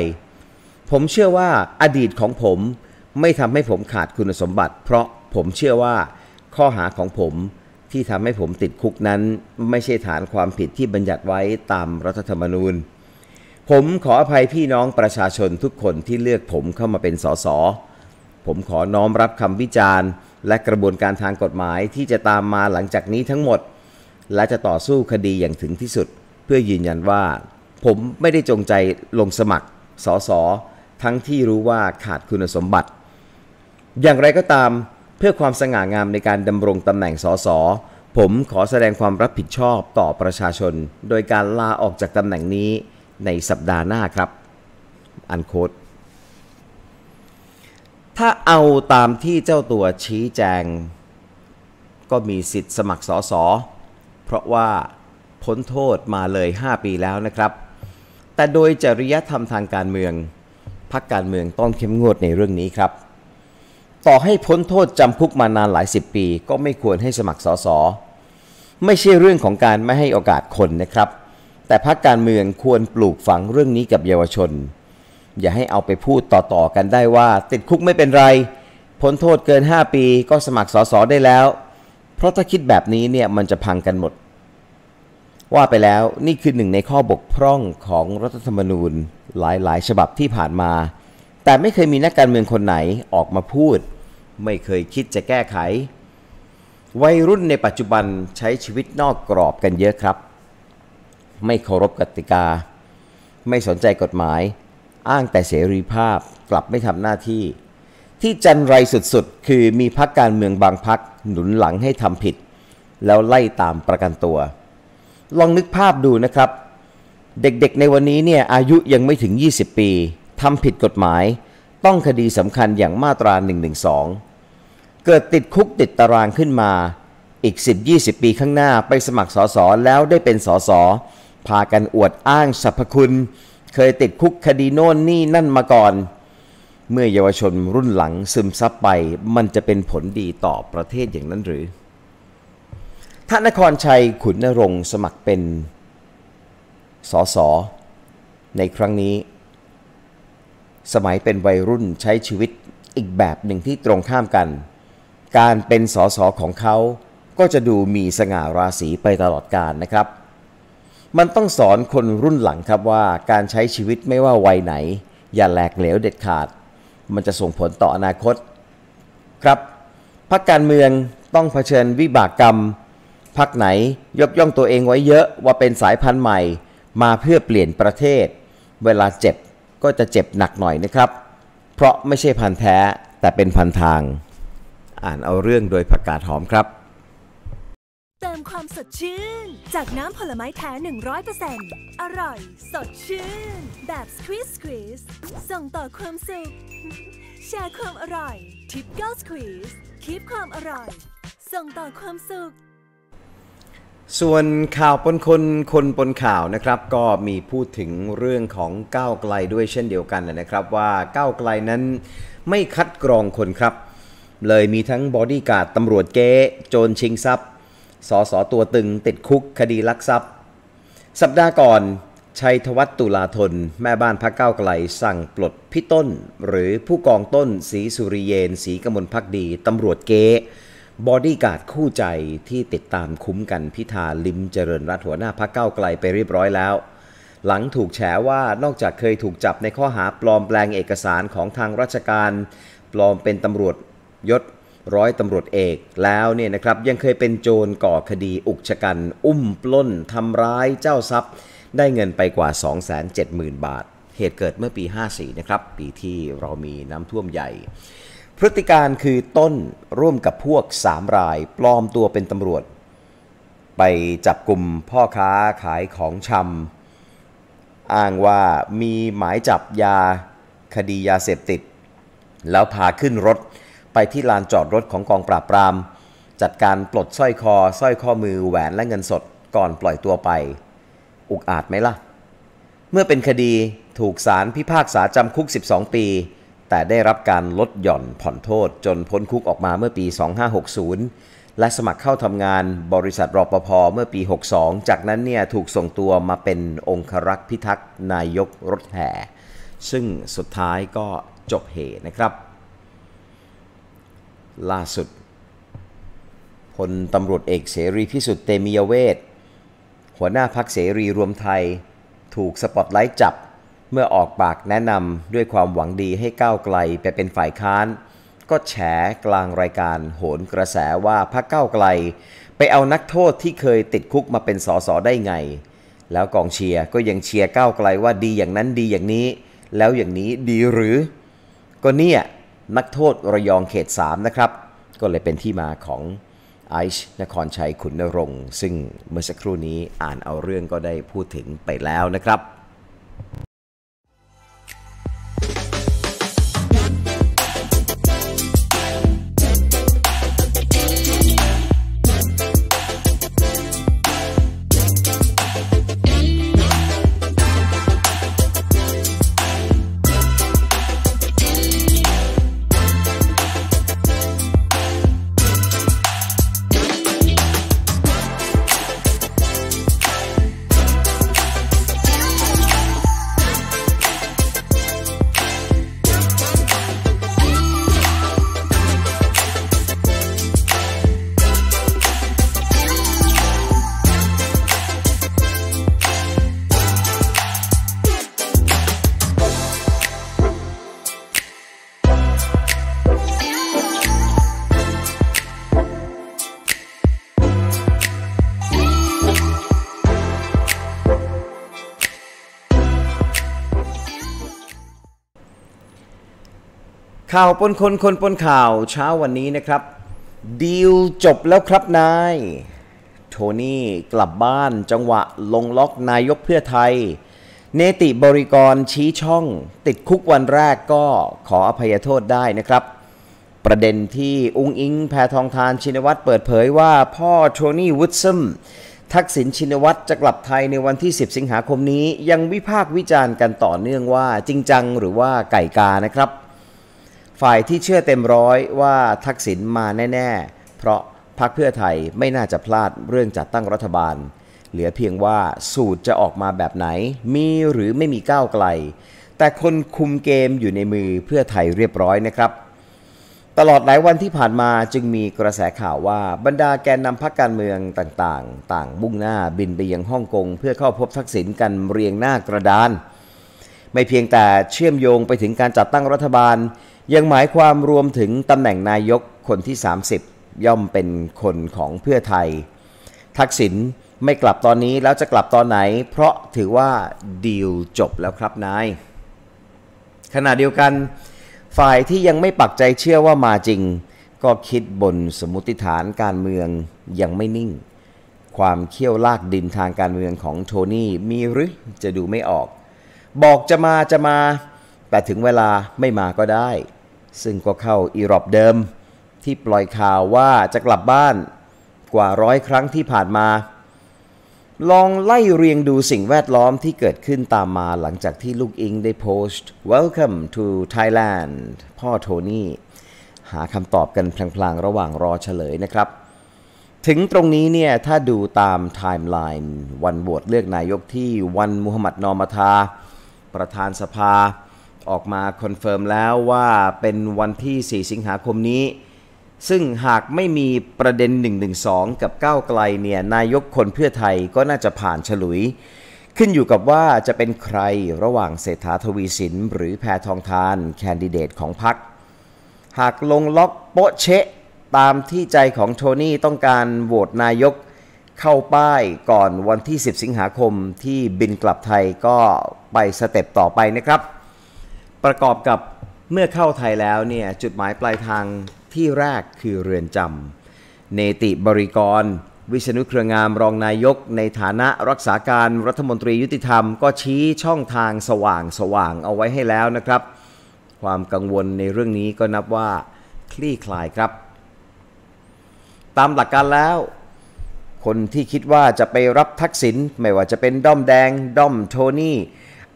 ผมเชื่อว่าอดีตของผมไม่ทำให้ผมขาดคุณสมบัติ เพราะผมเชื่อว่าข้อหาของผมที่ทำให้ผมติดคุกนั้นไม่ใช่ฐานความผิดที่บัญญัติไว้ตามรัฐธรรมนูญ ผมขออภัยพี่น้องประชาชนทุกคนที่เลือกผมเข้ามาเป็นสสผมขอน้อมรับคำวิจารณ์ และกระบวนการทางกฎหมายที่จะตามมาหลังจากนี้ทั้งหมด และจะต่อสู้คดีอย่างถึงที่สุด เพื่อยืนยันว่า ผมไม่ได้จงใจลงสมัครสสทั้งที่รู้ว่าขาดคุณสมบัติ อย่างไรก็ตามเพื่อความสง่างามในการดำรงตำแหน่งสส ผมขอแสดงความรับผิดชอบต่อประชาชน โดยการลาออกจากตำแหน่งนี้ในสัปดาห์หน้าครับ อันโคดถ้าเอาตามที่เจ้าตัวชี้แจง ก็มีสิทธิ์สมัครสส เพราะว่าพ้นโทษมาเลย 5 ปีแล้วนะครับ แต่โดยจริยธรรมทางการเมือง พักการเมืองต้องเข้มงวดในเรื่องนี้ครับต่อให้พ้นโทษจำคุกมานานหลายสิบปีก็ไม่ควรให้สมัครสอสอไม่ใช่เรื่องของการไม่ให้โอกาสคนนะครับ แต่พรรคการเมืองควรปลูกฝังเรื่องนี้กับเยาวชน อย่าให้เอาไปพูดต่อๆกันได้ว่าติดคุกไม่เป็นไรพ้นโทษเกิน 5 ปีก็สมัครสอสอได้แล้ว เพราะถ้าคิดแบบนี้เนี่ยมันจะพังกันหมด ว่าไปแล้วนี่คือหนึ่งในข้อบกพร่องของรัฐธรรมนูญหลาย ๆ ฉบับที่ผ่านมาแต่ไม่เคยมีนักการเมืองคนไหนออกมาพูด ไม่เคยคิดจะแก้ไข วัยรุ่นในปัจจุบันใช้ชีวิตนอกกรอบกันเยอะครับ ไม่เคารพกติกา ไม่สนใจกฎหมาย อ้างแต่เสรีภาพกลับไม่ทำหน้าที่ ที่จันไรสุดๆ คือมีพักการเมืองบางพักหนุนหลังให้ทำผิด แล้วไล่ตามประกันตัว ลองนึกภาพดูนะครับ เด็กๆในวันนี้เนี่ยอายุยังไม่ถึง 20 ปีทำผิดกฎหมายต้องคดีสำคัญอย่างมาตรา 112 เกิดติดคุกติดตารางขึ้นมาอีก 10-20 ปีข้างหน้าไปสมัครสอสอแล้วได้เป็นสอสอพากันอวดอ้างสรรพคุณ เคยติดคุกคดีโน่นนี่นั่นมาก่อน เมื่อเยาวชนรุ่นหลังซึมซับไปมันจะเป็นผลดีต่อประเทศอย่างนั้นหรือท่านนครชัยขุนนรงค์สมัครเป็นสสในครั้งนี้สมัยเป็นวัยรุ่นใช้ชีวิตอีกแบบหนึ่งที่ตรงข้ามกัน การเป็นสอสอของเขาก็จะดูมีสง่าราศีไปตลอดกาลนะครับ มันต้องสอนคนรุ่นหลังครับว่าการใช้ชีวิตไม่ว่าวัยไหน อย่าแหลกเหลวเด็ดขาด มันจะส่งผลต่ออนาคต ครับพักการเมืองต้องเผชิญวิบากกรรม พักไหนยกย่องตัวเองไว้เยอะว่าเป็นสายพันธุ์ใหม่มาเพื่อเปลี่ยนประเทศ เวลาเจ็บก็จะเจ็บหนักหน่อยนะครับ เพราะไม่ใช่พันธแท้ แต่เป็นพันทาง อ่านเอาเรื่องโดยผักกาดหอมครับ เติมความสดชื่น จากน้ำผลไม้แท้ 100%อร่อย สดชื่นแบบสควีสควีสส่งต่อความสุขแชร์ความอร่อยทิปเกิลสควีสคีปความอร่อย ส่งต่อความสุขส่วนข่าวปนคนคนปนข่าวนะครับ ก็มีพูดถึงเรื่องของก้าวไกลด้วยเช่นเดียวกันนะครับว่าก้าวไกลนั้นไม่คัดกรองคนครับ เลยมีทั้งบอดี้การ์ดตำรวจเก๊โจรชิงทรัพย์สอสอตัวตึง ติดคุกคดีลักทรัพย์ สัปดาห์ก่อน ชัยธวัฒน์ตุลาธน แม่บ้านพักเก้าไกลสั่งปลดพี่ต้น หรือผู้กองต้นสีสุริเยนสีกมลพักดีตำรวจเก๊บอดี้การ์ดคู่ใจที่ติดตามคุ้มกันพิธาลิมเจริญรัตหัวหน้าพักเก้าไกลไปเรียบร้อยแล้ว หลังถูกแฉว่านอกจากเคยถูกจับในข้อหาปลอมแปลงเอกสารของทางราชการปลอมเป็นตำรวจยศร้อยตำรวจเอกแล้วเนี่ยนะครับยังเคยเป็นโจรก่อคดีอุกชะกันอุ้มปล้นทำร้ายเจ้าทรัพย์ได้เงินไปกว่า 270,000 บาท เหตุเกิดเมื่อปี 54นะครับปีที่เรามีน้ำท่วมใหญ่พฤติการคือต้นร่วมกับพวกสามรายปลอมตัวเป็นตำรวจ ไปจับกลุ่มพ่อค้าขายของชำ อ้างว่ามีหมายจับยาคดียาเสพติด แล้วพาขึ้นรถไปที่ลานจอดรถของกองปราบปราม จัดการปลดสร้อยคอสร้อยข้อมือแหวนและเงินสดก่อนปล่อยตัวไป อุกอาจไหมล่ะ เมื่อเป็นคดีถูกศาลพิพากษาจำคุก 12 ปีแต่ได้รับการลดหย่อนผ่อนโทษจนพ้นคุกออกมาเมื่อปี 2560 และสมัครเข้าทำงานบริษัทรปภเมื่อปี 62 จากนั้นเนี่ย ถูกส่งตัวมาเป็นองครักษ์พิทักษ์ นายกรถแห่ ซึ่งสุดท้ายก็จบเหตุนะครับ ล่าสุดพลตำรวจเอกเสรีพิสุทธิ์เตมียเวทหัวหน้าพักเสรีรวมไทยถูกสปอตไลท์จับเมื่อออกปากแนะนำด้วยความหวังดีให้ก้าวไกลไปเป็นฝ่ายค้าน ก็แฉกลางรายการโหนกระแสว่าพรรคก้าวไกล ไปเอานักโทษที่เคยติดคุกมาเป็นสสได้ไง แล้วกองเชียร์ก็ยังเชียร์ก้าวไกลว่าดีอย่างนั้นดีอย่างนี้ แล้วอย่างนี้ดีหรือก็เนี่ยนักโทษระยองเขต3นะครับ ก็เลยเป็นที่มาของไอซ์นครชัยขุนนรงค์ ซึ่งเมื่อสักครู่นี้อ่านเอาเรื่องก็ได้พูดถึงไปแล้วนะครับข่าวปนคนคนปนข่าวเช้าวันนี้นะครับดีลจบแล้วครับนาย โทนี่กลับบ้านจังหวะลงล็อกนายกเพื่อไทย เนติบริกรชี้ช่อง ติดคุกวันแรกก็ขออภัยโทษได้นะครับ ประเด็นที่ อุงอิงแพทองทานชินวัตรเปิดเผยว่าพ่อโทนี่วุฒซึมทักษิณชินวัตรจะกลับไทยในวันที่ 10 สิงหาคมนี้ ยังวิพากษ์วิจารณ์กันต่อเนื่องว่าจริงจังหรือว่าไก่กานะครับฝ่ายที่เชื่อเต็มร้อยว่าทักษิณมาแน่ ๆ เพราะพรรคเพื่อไทยไม่น่าจะพลาดเรื่องจัดตั้งรัฐบาล เหลือเพียงว่าสูตรจะออกมาแบบไหน มีหรือไม่มีก้าวไกล แต่คนคุมเกมอยู่ในมือเพื่อไทยเรียบร้อยนะครับ ตลอดหลายวันที่ผ่านมาจึงมีกระแสข่าวว่าบรรดาแกนนำพรรคการเมืองต่างๆ ต่างบุ่งหน้าบินไปยังฮ่องกงเพื่อเข้าพบทักษิณกันเรียงหน้ากระดาน ไม่เพียงแต่เชื่อมโยงไปถึงการจัดตั้งรัฐบาลยังหมายความรวมถึงตำแหน่งนายกคนที่ 30 ย่อมเป็นคนของเพื่อไทย ทักษิณไม่กลับตอนนี้แล้วจะกลับตอนไหน เพราะถือว่าดีลจบแล้วครับนายขณะเดียวกัน ฝ่ายที่ยังไม่ปักใจเชื่อว่ามาจริง ก็คิดบนสมมติฐานการเมืองยังไม่นิ่ง ความเขี้ยวลากดินทางการเมืองของโทนี่มีหรือจะดูไม่ออก บอกจะมาจะมาแต่ถึงเวลาไม่มาก็ได้ ซึ่งก็เข้าอีรอบเดิม ที่ปล่อยข่าวว่าจะกลับบ้านกว่าร้อยครั้งที่ผ่านมา ลองไล่เรียงดูสิ่งแวดล้อมที่เกิดขึ้นตามมาหลังจากที่ลูกอิงได้โพสต์ Welcome to Thailand พ่อโทนี่ หาคำตอบกันพลางๆระหว่างรอเฉลยนะครับ ถึงตรงนี้เนี่ยถ้าดูตามไทม์ไลน์วันโหวตเลือกนายกที่วันมูฮัมหมัดนอมาธาประธานสภาออกมาคอนเฟิร์มแล้วว่าเป็นวันที่ 4 สิงหาคมนี้ ซึ่งหากไม่มีประเด็น 112 กับก้าวไกลเนี่ยนายกคนเพื่อไทยก็น่าจะผ่านฉลุย ขึ้นอยู่กับว่าจะเป็นใครระหว่างเศรษฐาทวีสิน หรือแพทองทานแคนดิเดตของพรรค หากลงล็อกโปะเชะตามที่ใจของโทนี่ต้องการโหวตนายกเข้าป้ายก่อนวันที่ 10 สิงหาคมที่บินกลับไทยก็ไปสเต็ปต่อไปนะครับประกอบกับเมื่อเข้าไทยแล้วเนี่ยจุดหมายปลายทางที่แรกคือเรือนจำเนติบริกร วิษณุเครืองามรองนายก ในฐานะรักษาการรัฐมนตรียุติธรรม ก็ชี้ช่องทางสว่างสว่างเอาไว้ให้แล้วนะครับ ความกังวลในเรื่องนี้ก็นับว่าคลี่คลายครับ ตามหลักการแล้ว คนที่คิดว่าจะไปรับทักษิณไม่ว่าจะเป็นด้อมแดง ด้อมโทนี่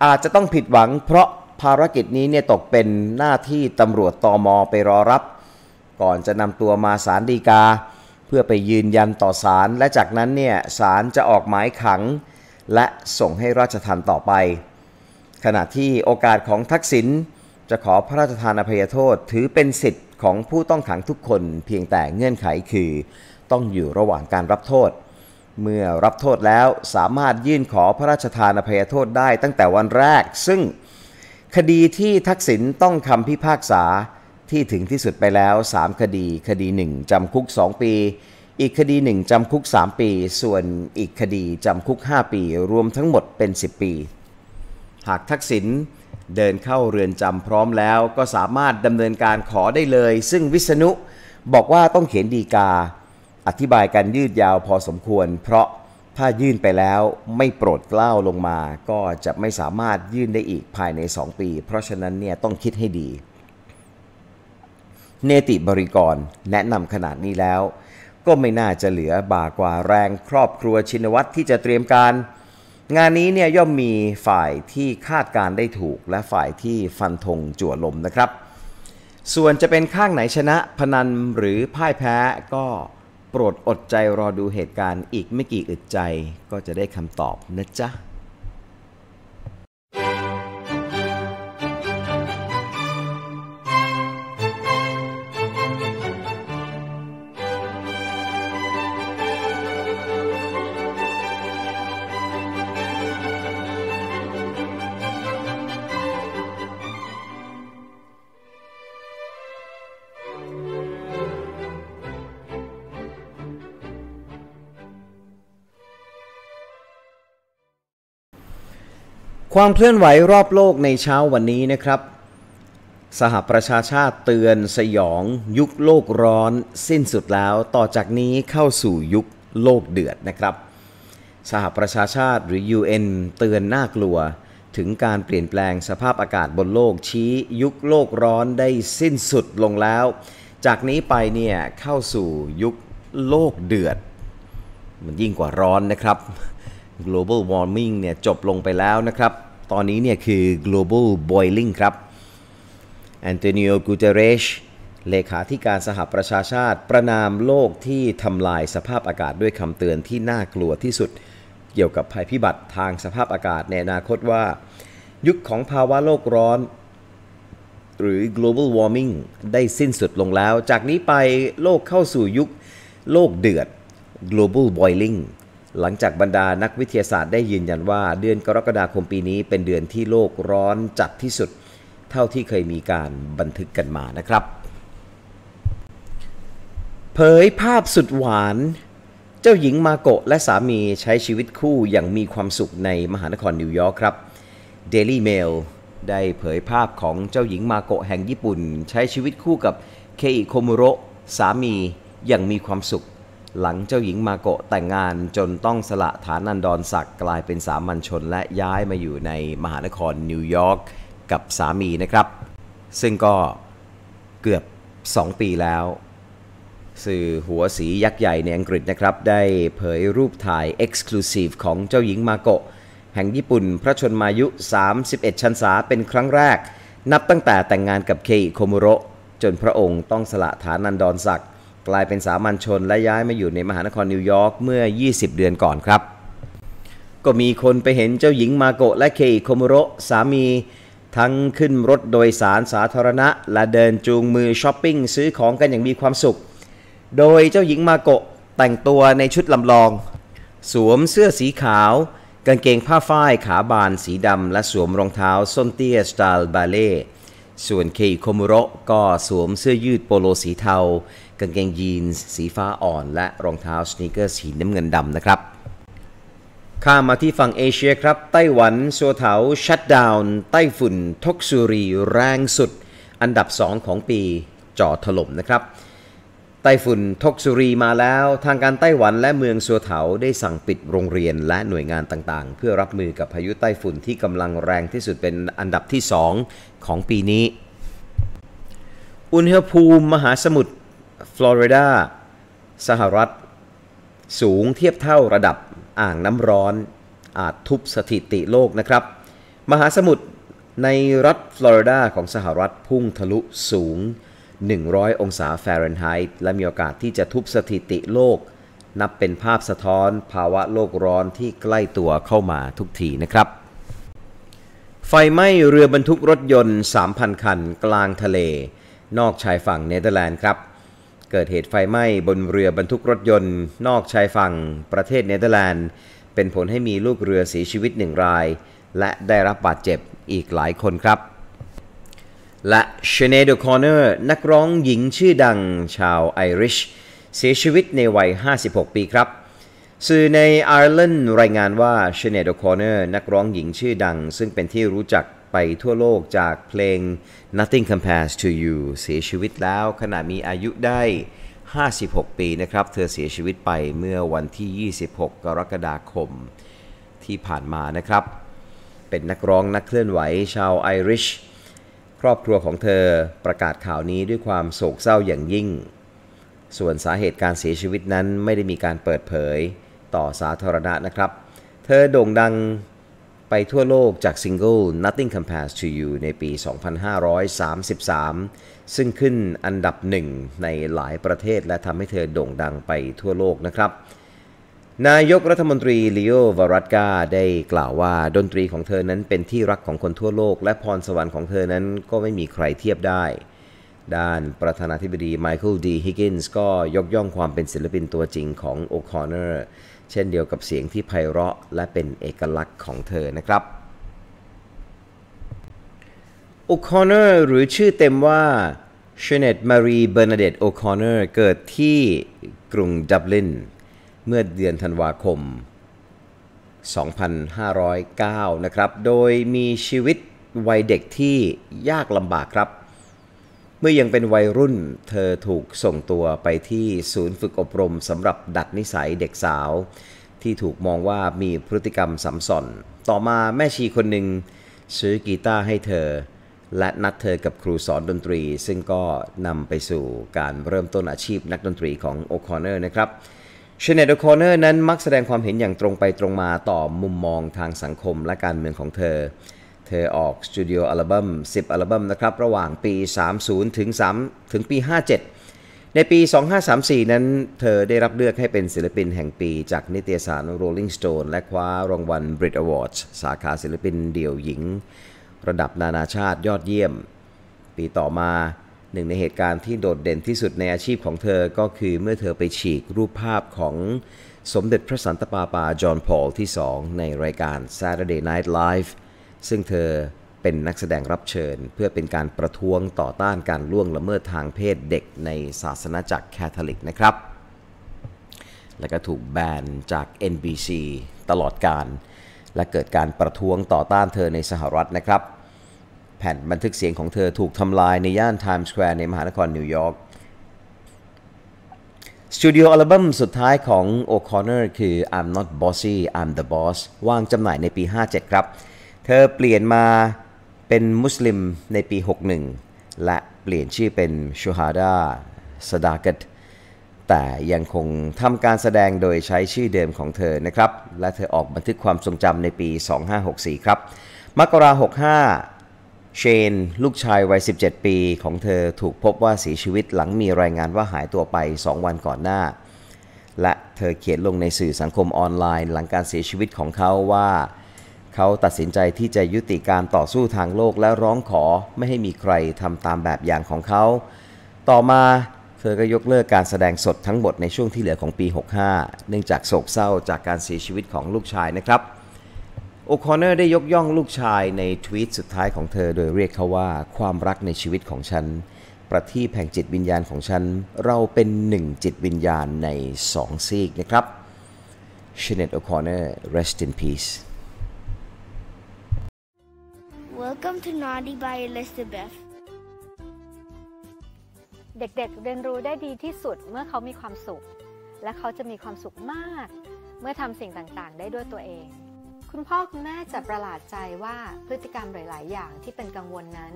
อาจจะต้องผิดหวังเพราะภารกิจนี้เนี่ยตกเป็นหน้าที่ตำรวจตอมอไปรอรับ ก่อนจะนำตัวมาสารดีกา เพื่อไปยืนยันต่อศาลและจากนั้นเนี่ยศาลจะออกหมายขังและส่งให้ราชทันต่อไป ขณะที่โอกาสของทักษิณจะขอพระราชทานอภัยโทษถือเป็นสิทธิ์ของผู้ต้องขังทุกคน เพียงแต่เงื่อนไขคือต้องอยู่ระหว่างการรับโทษ เมื่อรับโทษแล้วสามารถยื่นขอพระราชทานอภัยโทษได้ตั้งแต่วันแรก ซึ่งคดีที่ทักษิณต้องคำพิพากษาที่ถึงที่สุดไปแล้ว 3 คดีคดี 1 จำคุก 2 ปี อีกคดี 1 จำคุก 3 ปี ส่วนอีกคดี จำคุก 5 ปี รวมทั้งหมดเป็น 10 ปี หากทักษิณเดินเข้าเรือนจำพร้อมแล้วก็สามารถดำเนินการขอได้เลย ซึ่งวิษณุบอกว่าต้องเขียนดีกา อธิบายการยืดยาวพอสมควรเพราะถ้ายื่นไปแล้วไม่โปรดเกล้าลงมา ก็จะไม่สามารถยื่นได้อีกภายใน 2 ปี เพราะฉะนั้นเนี่ยต้องคิดให้ดี เนติบริกรแนะนำขนาดนี้แล้ว ก็ไม่น่าจะเหลือบากว่าแรงครอบครัวชินวัตรที่จะเตรียมการ งานนี้เนี่ยย่อมมีฝ่ายที่คาดการได้ถูกและฝ่ายที่ฟันธงจั่วลมนะครับ ส่วนจะเป็นข้างไหนชนะพนันหรือพ่ายแพ้ก็โปรดอดใจรอดูเหตุการณ์อีกไม่กี่อึดใจก็จะได้คำตอบนะจ๊ะความเคลื่อนไหวรอบโลกในเช้าวันนี้นะครับ สหประชาชาติเตือนสยอง ยุคโลกร้อนสิ้นสุดแล้วต่อจากนี้เข้าสู่ยุคโลกเดือดนะครับ สหประชาชาติหรือ UN เตือนน่ากลัวถึงการเปลี่ยนแปลงสภาพอากาศบนโลกชี้ยุคโลกร้อนได้สิ้นสุดลงแล้ว จากนี้ไปเนี่ยเข้าสู่ยุคโลกเดือด มันยิ่งกว่าร้อนนะครับ global warming เนี่ยจบลงไปแล้วนะครับ ตอนนี้เนี่ย คือ global boiling ครับ a n น o ตนิโอ กูเตเรช เลขาธิการสหประชาชาติประนามโลกที่ทำลายสภาพอากาศด้วยคำเตือนที่น่ากลัวที่สุด เกี่ยวกับภัยพิบัติทางสภาพอากาศในอนาคตว่า ยุคของภาวะโลกร้อน หรือ global warming ได้สิ้นสุดลงแล้ว จากนี้ไปโลกเข้าสู่ยุคโลกเดือด global boiling หลังจากบรรดานักวิทยาศาสตร์ได้ยืนยันว่าเดือนกรกฎาคมปีนี้เป็นเดือนที่โลกร้อนจัดที่สุดเท่าที่เคยมีการบันทึกกันมานะครับ เผยภาพสุดหวาน เจ้าหญิงมาโกะและสามีใช้ชีวิตคู่อย่างมีความสุขในมหานครนิวยอร์กครับ Daily Mail ได้เผยภาพของเจ้าหญิงมาโกะแห่งญี่ปุ่นใช้ชีวิตคู่กับเคอิโคมุโรสามีอย่างมีความสุขหลังเจ้าหญิงมาโกะแต่งงานจนต้องสละฐานันดรศักดิ์กลายเป็นสามัญชน และย้ายมาอยู่ในมหานครนิวยอร์กกับสามีนะครับ ซึ่งก็เกือบ 2 ปีแล้ว สื่อหัวสียักษ์ใหญ่ในอังกฤษนะครับ ได้เผยรูปถ่ายกซ์คลูซีฟของเจ้าหญิงมาโกะ แห่งญี่ปุ่นพระชนมายุ 31 ชันษาเป็นครั้งแรก นับตั้งแต่แต่งงานกับเคอิโคมุโรจนพระองค์ต้องสละฐานันดรศักดิ์กลายเป็นสามัญชน และย้ายมาอยู่ในมหานครนิวยอร์กเมื่อ 20 เดือนก่อนครับ ก็มีคนไปเห็นเจ้าหญิงมาโกะและเคอิโคโมโรสามีทั้งขึ้นรถโดยสารสาธารณะ และเดินจูงมือช้อปปิ้ง ซื้อของกันอย่างมีความสุข โดยเจ้าหญิงมาโกะแต่งตัวในชุดลำลอง สวมเสื้อสีขาวกางเกงผ้าฝ้ายขาบานสีดำและสวมรองเท้าส้นเตี้ยสไตล์บาเล่ส่วนเคอิโคมุโรก็สวมเสื้อยืดโปโลสีเทากางเกงยีนส์สีฟ้าอ่อน และรองเท้าสนคเกอร์สีน้ำเงินดำนะครับ ข้ามาที่ฝั่งเอเชียครับไต้หวันสซวเถา ชัดดาวน์ไต้ฝุ่นทกซูรีแรงสุดอันดับ 2 ของปีจ่อถล่มนะครับไต้ฝุ่นทกสุรีมาแล้ว ทางการไต้หวันและเมืองสซวเถาได้สั่งปิดโรงเรียนและหน่วยงานต่างๆ เพื่อรับมือกับพายุไต้ฝุ่นที่กำลังแรงที่สุดเป็นอันดับที่2ของปีนี้ อุณหภูมิมหาสมุทรฟลอริดา สหรัฐ สูงเทียบเท่าระดับอ่างน้ำร้อนอาจทุบสถิติโลกนะครับ มหาสมุทรในรัฐฟลอริดาของสหรัฐพุ่งทะลุสูง 100 องศาฟาเรนไฮต์และมีโอกาสที่จะทุบสถิติโลกนับเป็นภาพสะท้อน ภาวะโลกร้อนที่ใกล้ตัวเข้ามาทุกทีนะครับ ไฟไหม้เรือบรรทุกรถยนต์ 3,000 คันกลางทะเล นอกชายฝั่งเนเธอร์แลนด์ครับเกิดเหตุไฟไหม้ บนเรือบรรทุกรถยนต์ นอกชายฝั่งประเทศเนเธอร์แลนด์ เป็นผลให้มีลูกเรือเสียชีวิตหนึ่งราย และได้รับบาดเจ็บอีกหลายคนครับ และเชเนดคอนเนอร์นักร้องหญิงชื่อดังชาวไอริชเสียชีวิตในวัย 56 ปีครับ สื่อในไอร์แลนด์ รายงานว่าเชเนดคอนเนอร์นักร้องหญิงชื่อดัง ซึ่งเป็นที่รู้จักไปทั่วโลกจากเพลง Nothing Compares to You เสียชีวิตแล้วขณะมีอายุได้ 56 ปีนะครับ เธอเสียชีวิตไปเมื่อวันที่ 26 กรกฎาคมที่ผ่านมานะครับ เป็นนักร้องนักเคลื่อนไหวชาวไอริช ครอบครัวของเธอประกาศข่าวนี้ด้วยความโศกเศร้าอย่างยิ่ง ส่วนสาเหตุการเสียชีวิตนั้นไม่ได้มีการเปิดเผยต่อสาธารณะนะครับ เธอโด่งดังไปทั่วโลกจากซิงเกิล Nothing Compares to You ในปี 2533 ซึ่งขึ้นอันดับหนึ่งในหลายประเทศและทำให้เธอโด่งดังไปทั่วโลกนะครับ นายกรัฐมนตรีลิโอ วารัตกา ได้กล่าวว่าดนตรีของเธอนั้นเป็นที่รักของคนทั่วโลกและพรสวรรค์ของเธอนั้นก็ไม่มีใครเทียบได้ ด้านประธานาธิบดีไมเคิล ดีฮิกกินส์ก็ยกย่องความเป็นศิลปินตัวจริงของโอคอนเนอร์ช่นเดียวกับเสียงที่ไพเราะและเป็นเอกลักษณ์ของเธอนะครับ โอคอนเนอร์หรือชื่อเต็มว่า เชเนตมารีเบอร์นาเดตโอคอนเนอร์เกิดที่กรุงดับลินเมื่อเดือนธันวาคม 2509 นะครับ โดยมีชีวิตวัยเด็กที่ยากลำบากครับมื่อยังเป็นวัยรุ่นเธอถูกส่งตัวไปที่ศูนย์ฝึกอบรมสำหรับดัดนิสัยเด็กสาว ที่ถูกมองว่ามีพฤติกรรมสัมสอน ต่อมาแม่ชีคนหนึ่งซื้อกีตาร์ให้เธอ และนัดเธอกับครูสอนดนตรี ซึ่งก็นำไปสู่การเริ่มต้นอาชีพนักดนตรีของโอคอนเนอร์นะครับ เชเนตโอคอนเนอร์นั้นมักแสดงความเห็นอย่างตรงไปตรงมาต่อมุมมองทางสังคม และการเมืองของเธอเธอออกสตูดิโออัลบั้ม 10 อัลบั้มนะครับระหว่างปี 30 ถึง 3 ถึงปี 57 ในปี 2534 นั้นเธอได้รับเลือกให้เป็นศิลปินแห่งปี จากนิตยสาร Rolling Stone และคว้ารางวัล Brit Awards สาขาศิลปินเดี่ยวหญิงระดับนานาชาติยอดเยี่ยม ปีต่อมา หนึ่งในเหตุการณ์ที่โดดเด่นที่สุดในอาชีพของเธอก็คือเมื่อเธอไปฉีกรูปภาพของสมเด็จพระสันตะปาปาจอห์นพอลที่ 2 ในรายการ Saturday Night Live ซึ่งเธอเป็นนักแสดงรับเชิญเพื่อเป็นการประท้วงต่อต้านการล่วงละเมิดทางเพศเด็กในศาสนาจักรแคทอลิกนะครับ และก็ถูกแบนจาก NBC ตลอดการ และเกิดการประท้วงต่อต้านเธอในสหรัฐนะครับ แผ่นบันทึกเสียงของเธอถูกทำลายในย่านไทม์สแควร์ในมหานครนิวยอร์ก สตูดิโออัลบั้มสุดท้ายของโอคอนเนอร์คือ I'm Not Bossy I'm the Boss วางจำหน่ายในปี 57 ครับเธอเปลี่ยนมาเป็นมุสลิมในปี 61 และเปลี่ยนชื่อเป็นชูฮาดาสดากัตแต่ยังคงทำการแสดงโดยใช้ชื่อเดิมของเธอนะครับ และเธอออกบันทึกความทรงจำในปี 2564 ครับ มกรา65 เชนลูกชายวัย 17 ปีของเธอถูกพบว่าเสียชีวิตหลังมีรายงานว่าหายตัวไป 2 วันก่อนหน้า และเธอเขียนลงในสื่อสังคมออนไลน์ หลังการเสียชีวิตของเขาว่าเขาตัดสินใจที่จะยุติการต่อสู้ทางโลกและร้องขอไม่ให้มีใครทำตามแบบอย่างของเขา ต่อมาเธอก็ยกเลิกการแสดงสดทั้งหมดในช่วงที่เหลือของปี 65 เนื่องจากโศกเศร้าจากการเสียชีวิตของลูกชายนะครับ โอคอนเนอร์ได้ยกย่องลูกชายในทวีตสุดท้ายของเธอโดยเรียกเขาว่าความรักในชีวิตของฉัน ประทีปแห่งจิตวิญญาณของฉันเราเป็นหนึ่งจิตวิญญาณในสองซีกนะครับเชเนตโอคอนเนอร์ rest in peace Welcome to Naughty by Elizabeth เด็กๆ เรียนรู้ได้ดีที่สุดเมื่อเขามีความสุข และเขาจะมีความสุขมาก เมื่อทำสิ่งต่างๆได้ด้วยตัวเอง คุณพ่อคุณแม่จะประหลาดใจว่าพฤติกรรมหลายๆอย่างที่เป็นกังวลนั้น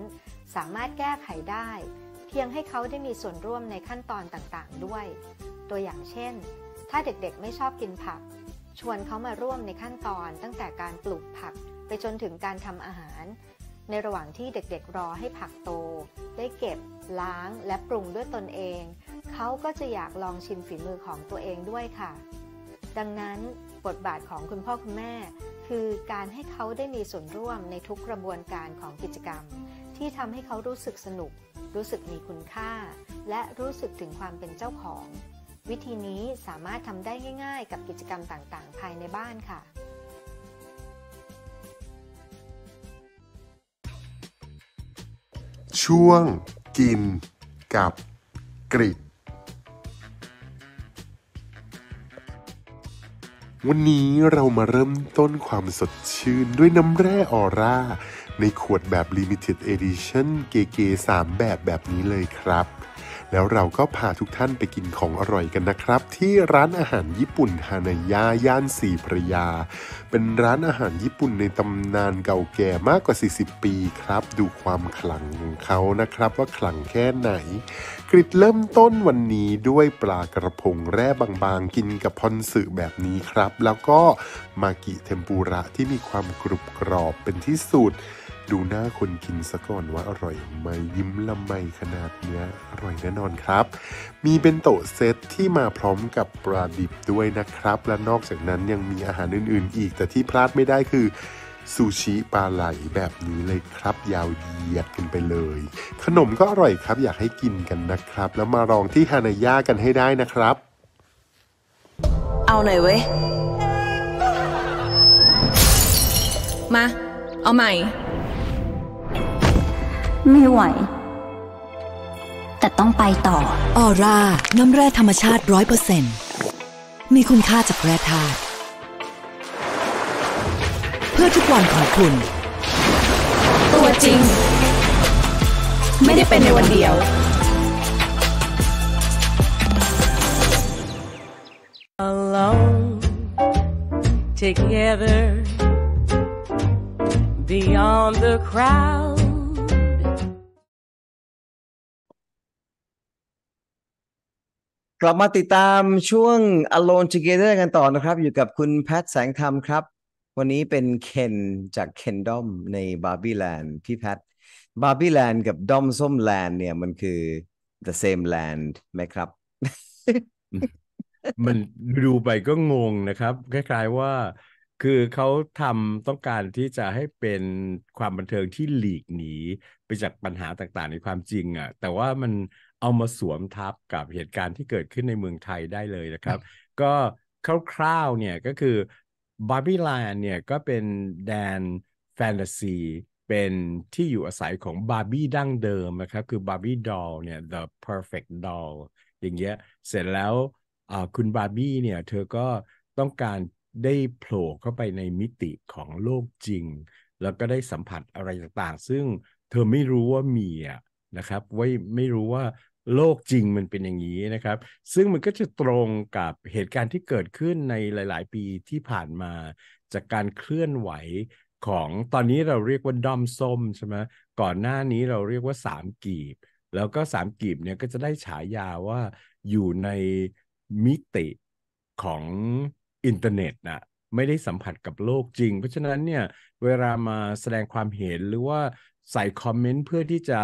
สามารถแก้ไขได้ เพียงให้เขาได้มีส่วนร่วมในขั้นตอนต่างๆด้วย ตัวอย่างเช่น ถ้าเด็กๆไม่ชอบกินผัก ชวนเขามาร่วมในขั้นตอนตั้งแต่การปลูกผัก ไปจนถึงการทำอาหารในระหว่างที่เด็กๆรอให้ผักโต ได้เก็บ ล้าง และปรุงด้วยตนเอง เขาก็จะอยากลองชิมฝีมือของตัวเองด้วยค่ะ ดังนั้นบทบาทของคุณพ่อคุณแม่คือการให้เขาได้มีส่วนร่วมในทุกกระบวนการของกิจกรรม ที่ทำให้เขารู้สึกสนุก รู้สึกมีคุณค่า และรู้สึกถึงความเป็นเจ้าของ วิธีนี้สามารถทำได้ง่าย ๆ กับกิจกรรมต่างๆ ภายในบ้านค่ะช่วงกินกับกริดวันนี้เรามาเริ่มต้นความสดชื่น ด้วยน้ำแร่ออร่า ในขวดแบบ Limited Edition เก๋ๆ3แบบแบบนี้เลยครับแล้วเราก็พาทุกท่านไปกินของอร่อยกันนะครับ ที่ร้านอาหารญี่ปุ่นฮานายาย่านสีพระยา เป็นร้านอาหารญี่ปุ่นในตำนานเก่าแก่มากกว่า 40 ปีครับดูความขลังของเขานะครับ ว่าขลังแค่ไหน กริดเริ่มต้นวันนี้ด้วยปลากระพงแร่บางๆกินกับพอนสึแบบนี้ครับ แล้วก็มากิเทมปุระที่มีความกรุบกรอบเป็นที่สุดดูหน้าคนกินซะก่อนว่า อร่อยไหมยิ้มละไมขนาดเนี้ยอร่อยแน่นอนครับ มีเป็นโตะเซตที่มาพร้อมกับปลาดิบด้วยนะครับ และนอกจากนั้นยังมีอาหารอื่นๆ อีกแต่ที่พลาดไม่ได้คือ ซูชิปลาไหล แบบนี้เลยครับ ยาวเหยียดกันไปเลย ขนมก็อร่อยครับอยากให้กินกันนะครับ แล้วมาลองที่ฮานาย่ากันให้ได้นะครับ เอาหน่อยเว้ยมาเอาใหม่ไม่ไหว แต่ต้องไปต่อ ออร่า น้ำแร่ธรรมชาติร้อยเปอร์เซ็นต์มีคุณค่าจากแร่ธาตุเพื่อทุกวันของคุณ ตัวจริง ไม่ได้เป็นในวันเดียว together beyond the crowd กลับมาติดตามช่วง Alone Together กันต่อนะครับ อยู่กับคุณแพทแสงธรรมครับ วันนี้เป็นเคนจากเคนดอมในบาร์บี้แลนด์พี่แพทบาร์บี้แลนด์กับดอมส้มแลนด์เนี่ย มันคือ the same land ไหมครับ มันดูไปก็งงนะครับ คล้ายๆว่าคือเขาทำต้องการที่จะให้เป็นความบันเทิงที่หลีกหนี ไปจากปัญหาต่างๆ ในความจริงอะ่ะ แต่ว่ามันเอามาสวมทับกับเหตุการณ์ที่เกิดขึ้นในเมืองไทยได้เลยนะครับ ก็คร่าวๆเนี่ยก็คือบาร์บี้แลนเนี่ยก็เป็นแดนแฟนตาซีเป็นที่อยู่อาศัยของบาร์บี้ดั้งเดิมนะครับคือบาร์บี้ดอลเนี่ย the perfect doll อย่างเงี้ยเสร็จแล้วคุณบาร์บี้เนี่ยเธอก็ต้องการได้โผล่เข้าไปในมิติของโลกจริง แล้วก็ได้สัมผัสอะไรต่างๆ ซึ่งเธอไม่รู้ว่ามีอ่ะนะครับไว้ไม่รู้ว่าโลกจริงมันเป็นอย่างนี้นะครับ ซึ่งมันก็จะตรงกับเหตุการณ์ที่เกิดขึ้นในหลาย ๆ ปีที่ผ่านมาจากการเคลื่อนไหวของตอนนี้เราเรียกว่าด้อมส้มใช่ไหมก่อนหน้านี้เราเรียกว่าสามกีบ แล้วก็สามกีบเนี่ยก็จะได้ฉายาว่าอยู่ในมิติของอินเทอร์เน็ตนะไม่ได้สัมผัสกับโลกจริง เพราะฉะนั้นเนี่ย เวลามาแสดงความเห็นหรือว่าใส่คอมเมนต์เพื่อที่จะ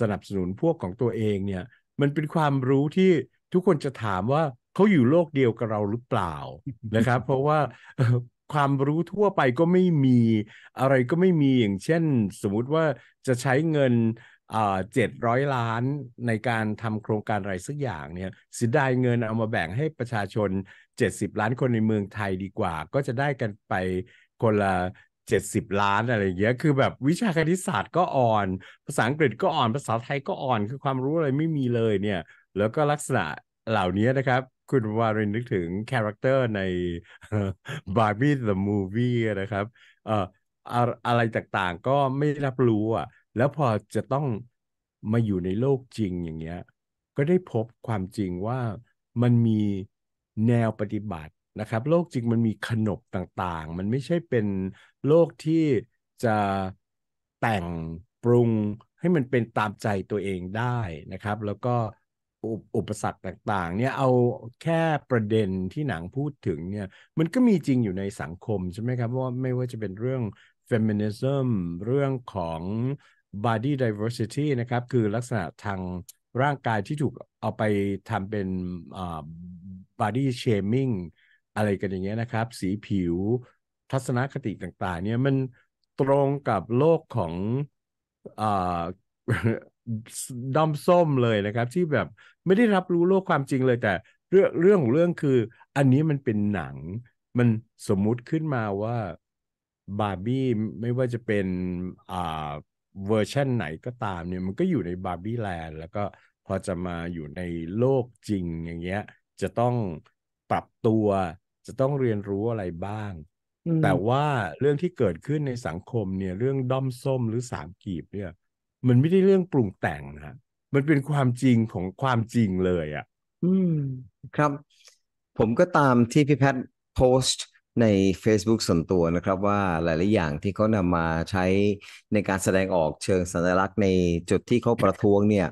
สนับสนุนพวกของตัวเองเนี่ยมันเป็นความรู้ที่ทุกคนจะถามว่าเขาอยู่โลกเดียวกับเราหรือเปล่านะครับเพราะว่าความรู้ทั่วไปก็ไม่มีอะไรก็ไม่มีอย่างเช่น สมมุติว่าจะใช้เงินเจ็ดร้อยล้านในการทำโครงการอะไรสักอย่างเนี่ยสียดายเงินเอามาแบ่งให้ประชาชน 70 ล้านคนในเมืองไทยดีกว่า ก็จะได้กันไปคนละเจ็ดสิบล้านอะไรเงี้ย คือแบบวิชาคณิตศาสตร์ก็อ่อน ภาษาอังกฤษก็อ่อน ภาษาไทยก็อ่อน คือความรู้อะไรไม่มีเลยเนี่ย แล้วก็ลักษณะเหล่านี้นะครับ คุณวารินนึกถึงคาแรคเตอร์ในบาร์บี้เดอะมูฟวี่นะครับ เอ่ออะไรต่างๆก็ไม่รับรู้อ่ะ แล้วพอจะต้องมาอยู่ในโลกจริงอย่างเงี้ย ก็ได้พบความจริงว่ามันมีแนวปฏิบัตินะครับ โลกจริงมันมีขนบต่างๆ มันไม่ใช่เป็นโลกที่จะแต่งปรุงให้มันเป็นตามใจตัวเองได้นะครับ แล้วก็อุปสรรคต่างๆ เนี่ยเอาแค่ประเด็นที่หนังพูดถึงเนี่ยมันก็มีจริงอยู่ในสังคมใช่ไหมครับว่าไม่ว่าจะเป็นเรื่องเฟมินิซึมเรื่องของ body diversity นะครับ คือลักษณะทางร่างกายที่ถูกเอาไปทำเป็น body shaming อะไรกันอย่างเงี้ยนะครับ สีผิวทัศนคติต่าง ๆ เนี่ยมันตรงกับโลกของด้อมส้มเลยนะครับ ที่แบบไม่ได้รับรู้โลกความจริงเลยแต่ เรื่องเรื่องของเรื่องคืออันนี้มันเป็นหนัง มันสมมุติขึ้นมาว่าบาร์บี้ไม่ว่าจะเป็นอเวอร์ชันไหนก็ตามเนี่ยมันก็อยู่ในบาร์บี้แลนด์แล้วก็พอจะมาอยู่ในโลกจริงอย่างเงี้ยจะต้องปรับตัว จะต้องเรียนรู้อะไรบ้างแต่ว่าเรื่องที่เกิดขึ้นในสังคมเนี่ยเรื่องด้อมส้มหรือสามกีบเนี่ย มันไม่ได้เรื่องปรุงแต่งนะมันเป็นความจริงของความจริงเลยอะ่ะ อืมครับผมก็ตามที่พี่แพทโพสต์ใน Facebook ส่วนตัวนะครับว่าหลาย ๆ อย่างที่เขานำมาใช้ในการแสดงออกเชิงสัญลักษณ์ในจุดที่เขาประท้วงเนี่ย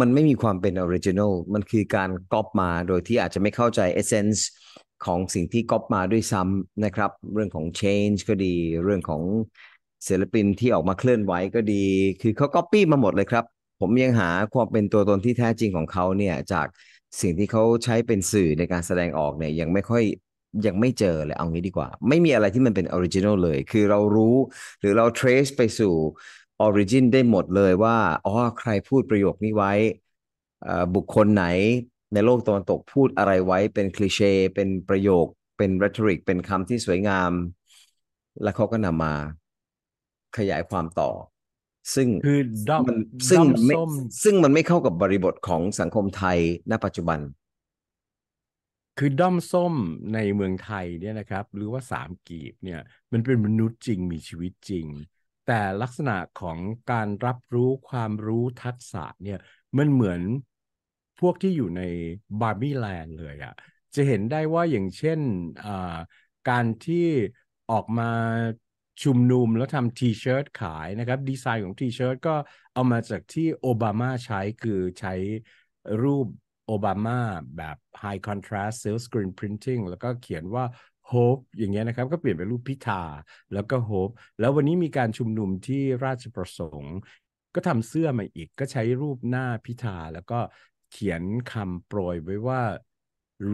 มันไม่มีความเป็นออริจินอลมันคือการก๊อปมาโดยที่อาจจะไม่เข้าใจเอเซนส์ของสิ่งที่ก๊อปมาด้วยซ้ำนะครับ เรื่องของ change ก็ดี เรื่องของศิลปินที่ออกมาเคลื่อนไหวก็ดีคือเขาก๊อปปี้มาหมดเลยครับ ผมยังหาความเป็นตัวตนที่แท้จริงของเขาเนี่ย จากสิ่งที่เขาใช้เป็นสื่อในการแสดงออกเนี่ยยังไม่ค่อยยังไม่เจอเลยเอางี้ดีกว่า ไม่มีอะไรที่มันเป็นออริจินอลเลย คือเรารู้หรือเราเทรซไปสู่ออริจินได้หมดเลยว่าอ๋อใครพูดประโยคนี้ไว้บุคคลไหนในโลกตะวันตกพูดอะไรไว้เป็นคลีเช่เป็นประโยค เป็นรัทริก เป็นคำที่สวยงาม แล้วเขาก็นำมาขยายความต่อ ซึ่งคือดันซึ่งไม่ซึ่งมันไม่เข้ากับบริบทของสังคมไทยณปัจจุบัน คือด้อมส้มในเมืองไทยเนี่ยนะครับ หรือว่าสามกีบเนี่ย มันเป็นมนุษย์จริงมีชีวิตจริง แต่ลักษณะของการรับรู้ความรู้ทักษะเนี่ย มันเหมือนพวกที่อยู่ในบาร์บี้แลนด์เลยอะ่ะจะเห็นได้ว่าอย่างเช่นการที่ออกมาชุมนุมแล้วทำทีเชิ์ตขายนะครับดีไซน์ของทีเชิ์ตก็เอามาจากที่โอบามาใช้คือใช้รูปโอบามาแบบ High Contrast Silk s c ร e น n ิ r i n t แล้วก็เขียนว่า Hope อย่างเงี้ยนะครับ ก็เปลี่ยนเป็นรูปพิธาแล้วก็ Hope แล้ววันนี้มีการชุมนุมที่ราชประสงค์ ก็ทำเสื้อมาอีก ก็ใช้รูปหน้าพิธาแล้วก็เขียนคำโปรยไว้ว่า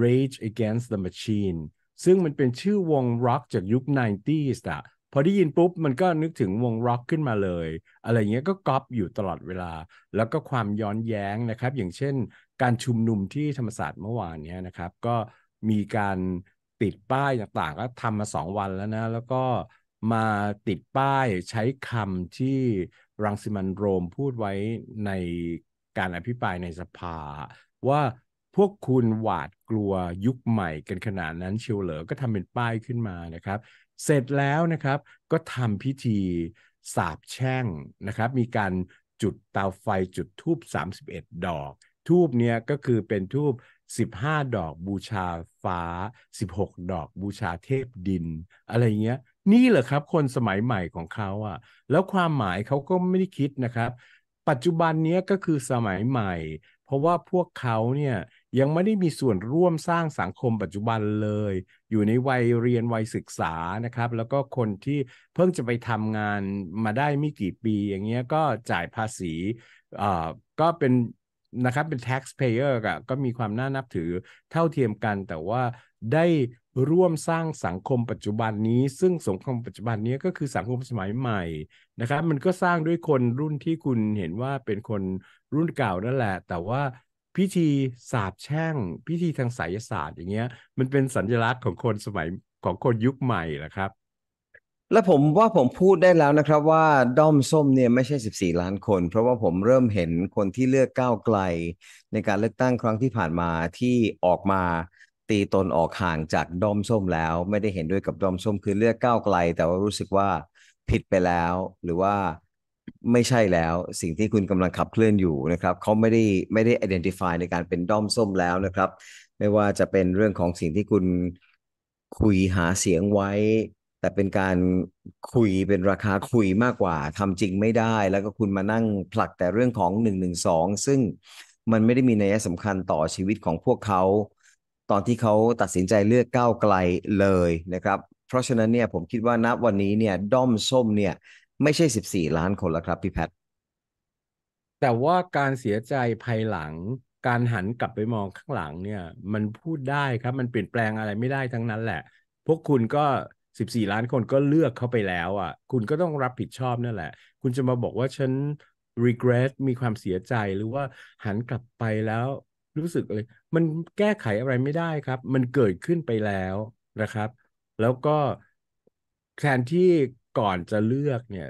Rage Against the Machine ซึ่งมันเป็นชื่อวงร็อกจากยุค 90s อะพอได้ยินปุ๊บมันก็นึกถึงวงร็อกขึ้นมาเลย อะไรเงี้ยก็ก๊อปอยู่ตลอดเวลา แล้วก็ความย้อนแย้งนะครับ อย่างเช่น การชุมนุมที่ธรรมศาสตร์เมื่อวานเนี้ยนะครับ ก็มีการติดป้ายต่างๆก็ทำมาสองวันแล้วนะ แล้วก็มาติดป้ายใช้คำที่รังสิมันโรมพูดไว้ในการอภิปรายในสภาว่าพวกคุณหวาดกลัวยุคใหม่กันขนาดนั้นเชียวเหรอก็ทำเป็นป้ายขึ้นมานะครับ เสร็จแล้วนะครับก็ทำพิธี สาบแช่งนะครับ มีการจุดเตาไฟจุดทูบ31 ดอก ทูบเนี้ยก็คือเป็นทูบ15 ดอกบูชาฟ้า 16 ดอกบูชาเทพดิน อะไรเงี้ย นี่เหรอครับคนสมัยใหม่ของเขาอะ่ะ แล้วความหมายเขาก็ไม่ได้คิดนะครับปัจจุบันนี้ก็คือสมัยใหม่ เพราะว่าพวกเขาเนี่ยยังไม่ได้มีส่วนร่วมสร้างสังคมปัจจุบันเลย อยู่ในวัยเรียนวัยศึกษานะครับ แล้วก็คนที่เพิ่งจะไปทำงานมาได้ไม่กี่ปีอย่างเงี้ยก็จ่ายภาษีอ่อก็เป็นนะครับเป็น taxpayer ก็ก็มีความน่านับถือเท่าเทียมกัน แต่ว่าได้ร่วมสร้างสังคมปัจจุบันนี้ ซึ่งสังคมปัจจุบันนี้ก็คือสังคมสมัยใหม่นะครับ มันก็สร้างด้วยคนรุ่นที่คุณเห็นว่าเป็นคนรุ่นเก่านั่นแหละแต่ว่าพิธีสาบแช่งพิธีทางไสยศาสตร์อย่างเงี้ยมันเป็นสัญลักษณ์ของคนสมัยของคนยุคใหม่แหละครับ และผมว่าผมพูดได้แล้วนะครับ ว่าด้อมส้มเนี่ยไม่ใช่ 14 ล้านคน เพราะว่าผมเริ่มเห็นคนที่เลือกก้าวไกล ในการเลือกตั้งครั้งที่ผ่านมาที่ออกมาตีตนออกห่างจากด้อมส้มแล้ว ไม่ได้เห็นด้วยกับด้อมส้มคือเลือกก้าวไกลแต่ว่ารู้สึกว่าผิดไปแล้ว หรือว่าไม่ใช่แล้ว สิ่งที่คุณกำลังขับเคลื่อนอยู่นะครับเขาไม่ได้ไม่ได้ identify ในการเป็นด้อมส้มแล้วนะครับ ไม่ว่าจะเป็นเรื่องของสิ่งที่คุณคุยหาเสียงไว้ แต่เป็นการคุยเป็นราคาคุยมากกว่าทำจริงไม่ได้ แล้วก็คุณมานั่งผลักแต่เรื่องของ1นึซึ่งมันไม่ได้มีนัยสำคัญต่อชีวิตของพวกเขาตอนที่เขาตัดสินใจเลือกก้าวไกลเลยนะครับ เพราะฉะนั้นเนี่ยผมคิดว่านับวันนี้เนี่ยด้อมส้มเนี่ย ไม่ใช่ 14 ล้านคนแล้วครับพี่แพท แต่ว่าการเสียใจภายหลัง การหันกลับไปมองข้างหลังเนี่ย มันพูดได้ครับมันเปลี่ยนแปลงอะไรไม่ได้ทั้งนั้นแหละ พวกคุณก็ 14 ล้านคนก็เลือกเข้าไปแล้วอะ่ะ คุณก็ต้องรับผิดชอบนั่นแหละคุณจะมาบอกว่าฉัน regret มีความเสียใจหรือว่าหันกลับไปแล้วรู้สึกเลยมันแก้ไขอะไรไม่ได้ครับ มันเกิดขึ้นไปแล้วนะครับ แล้วก็แทนที่ก่อนจะเลือกเนี่ย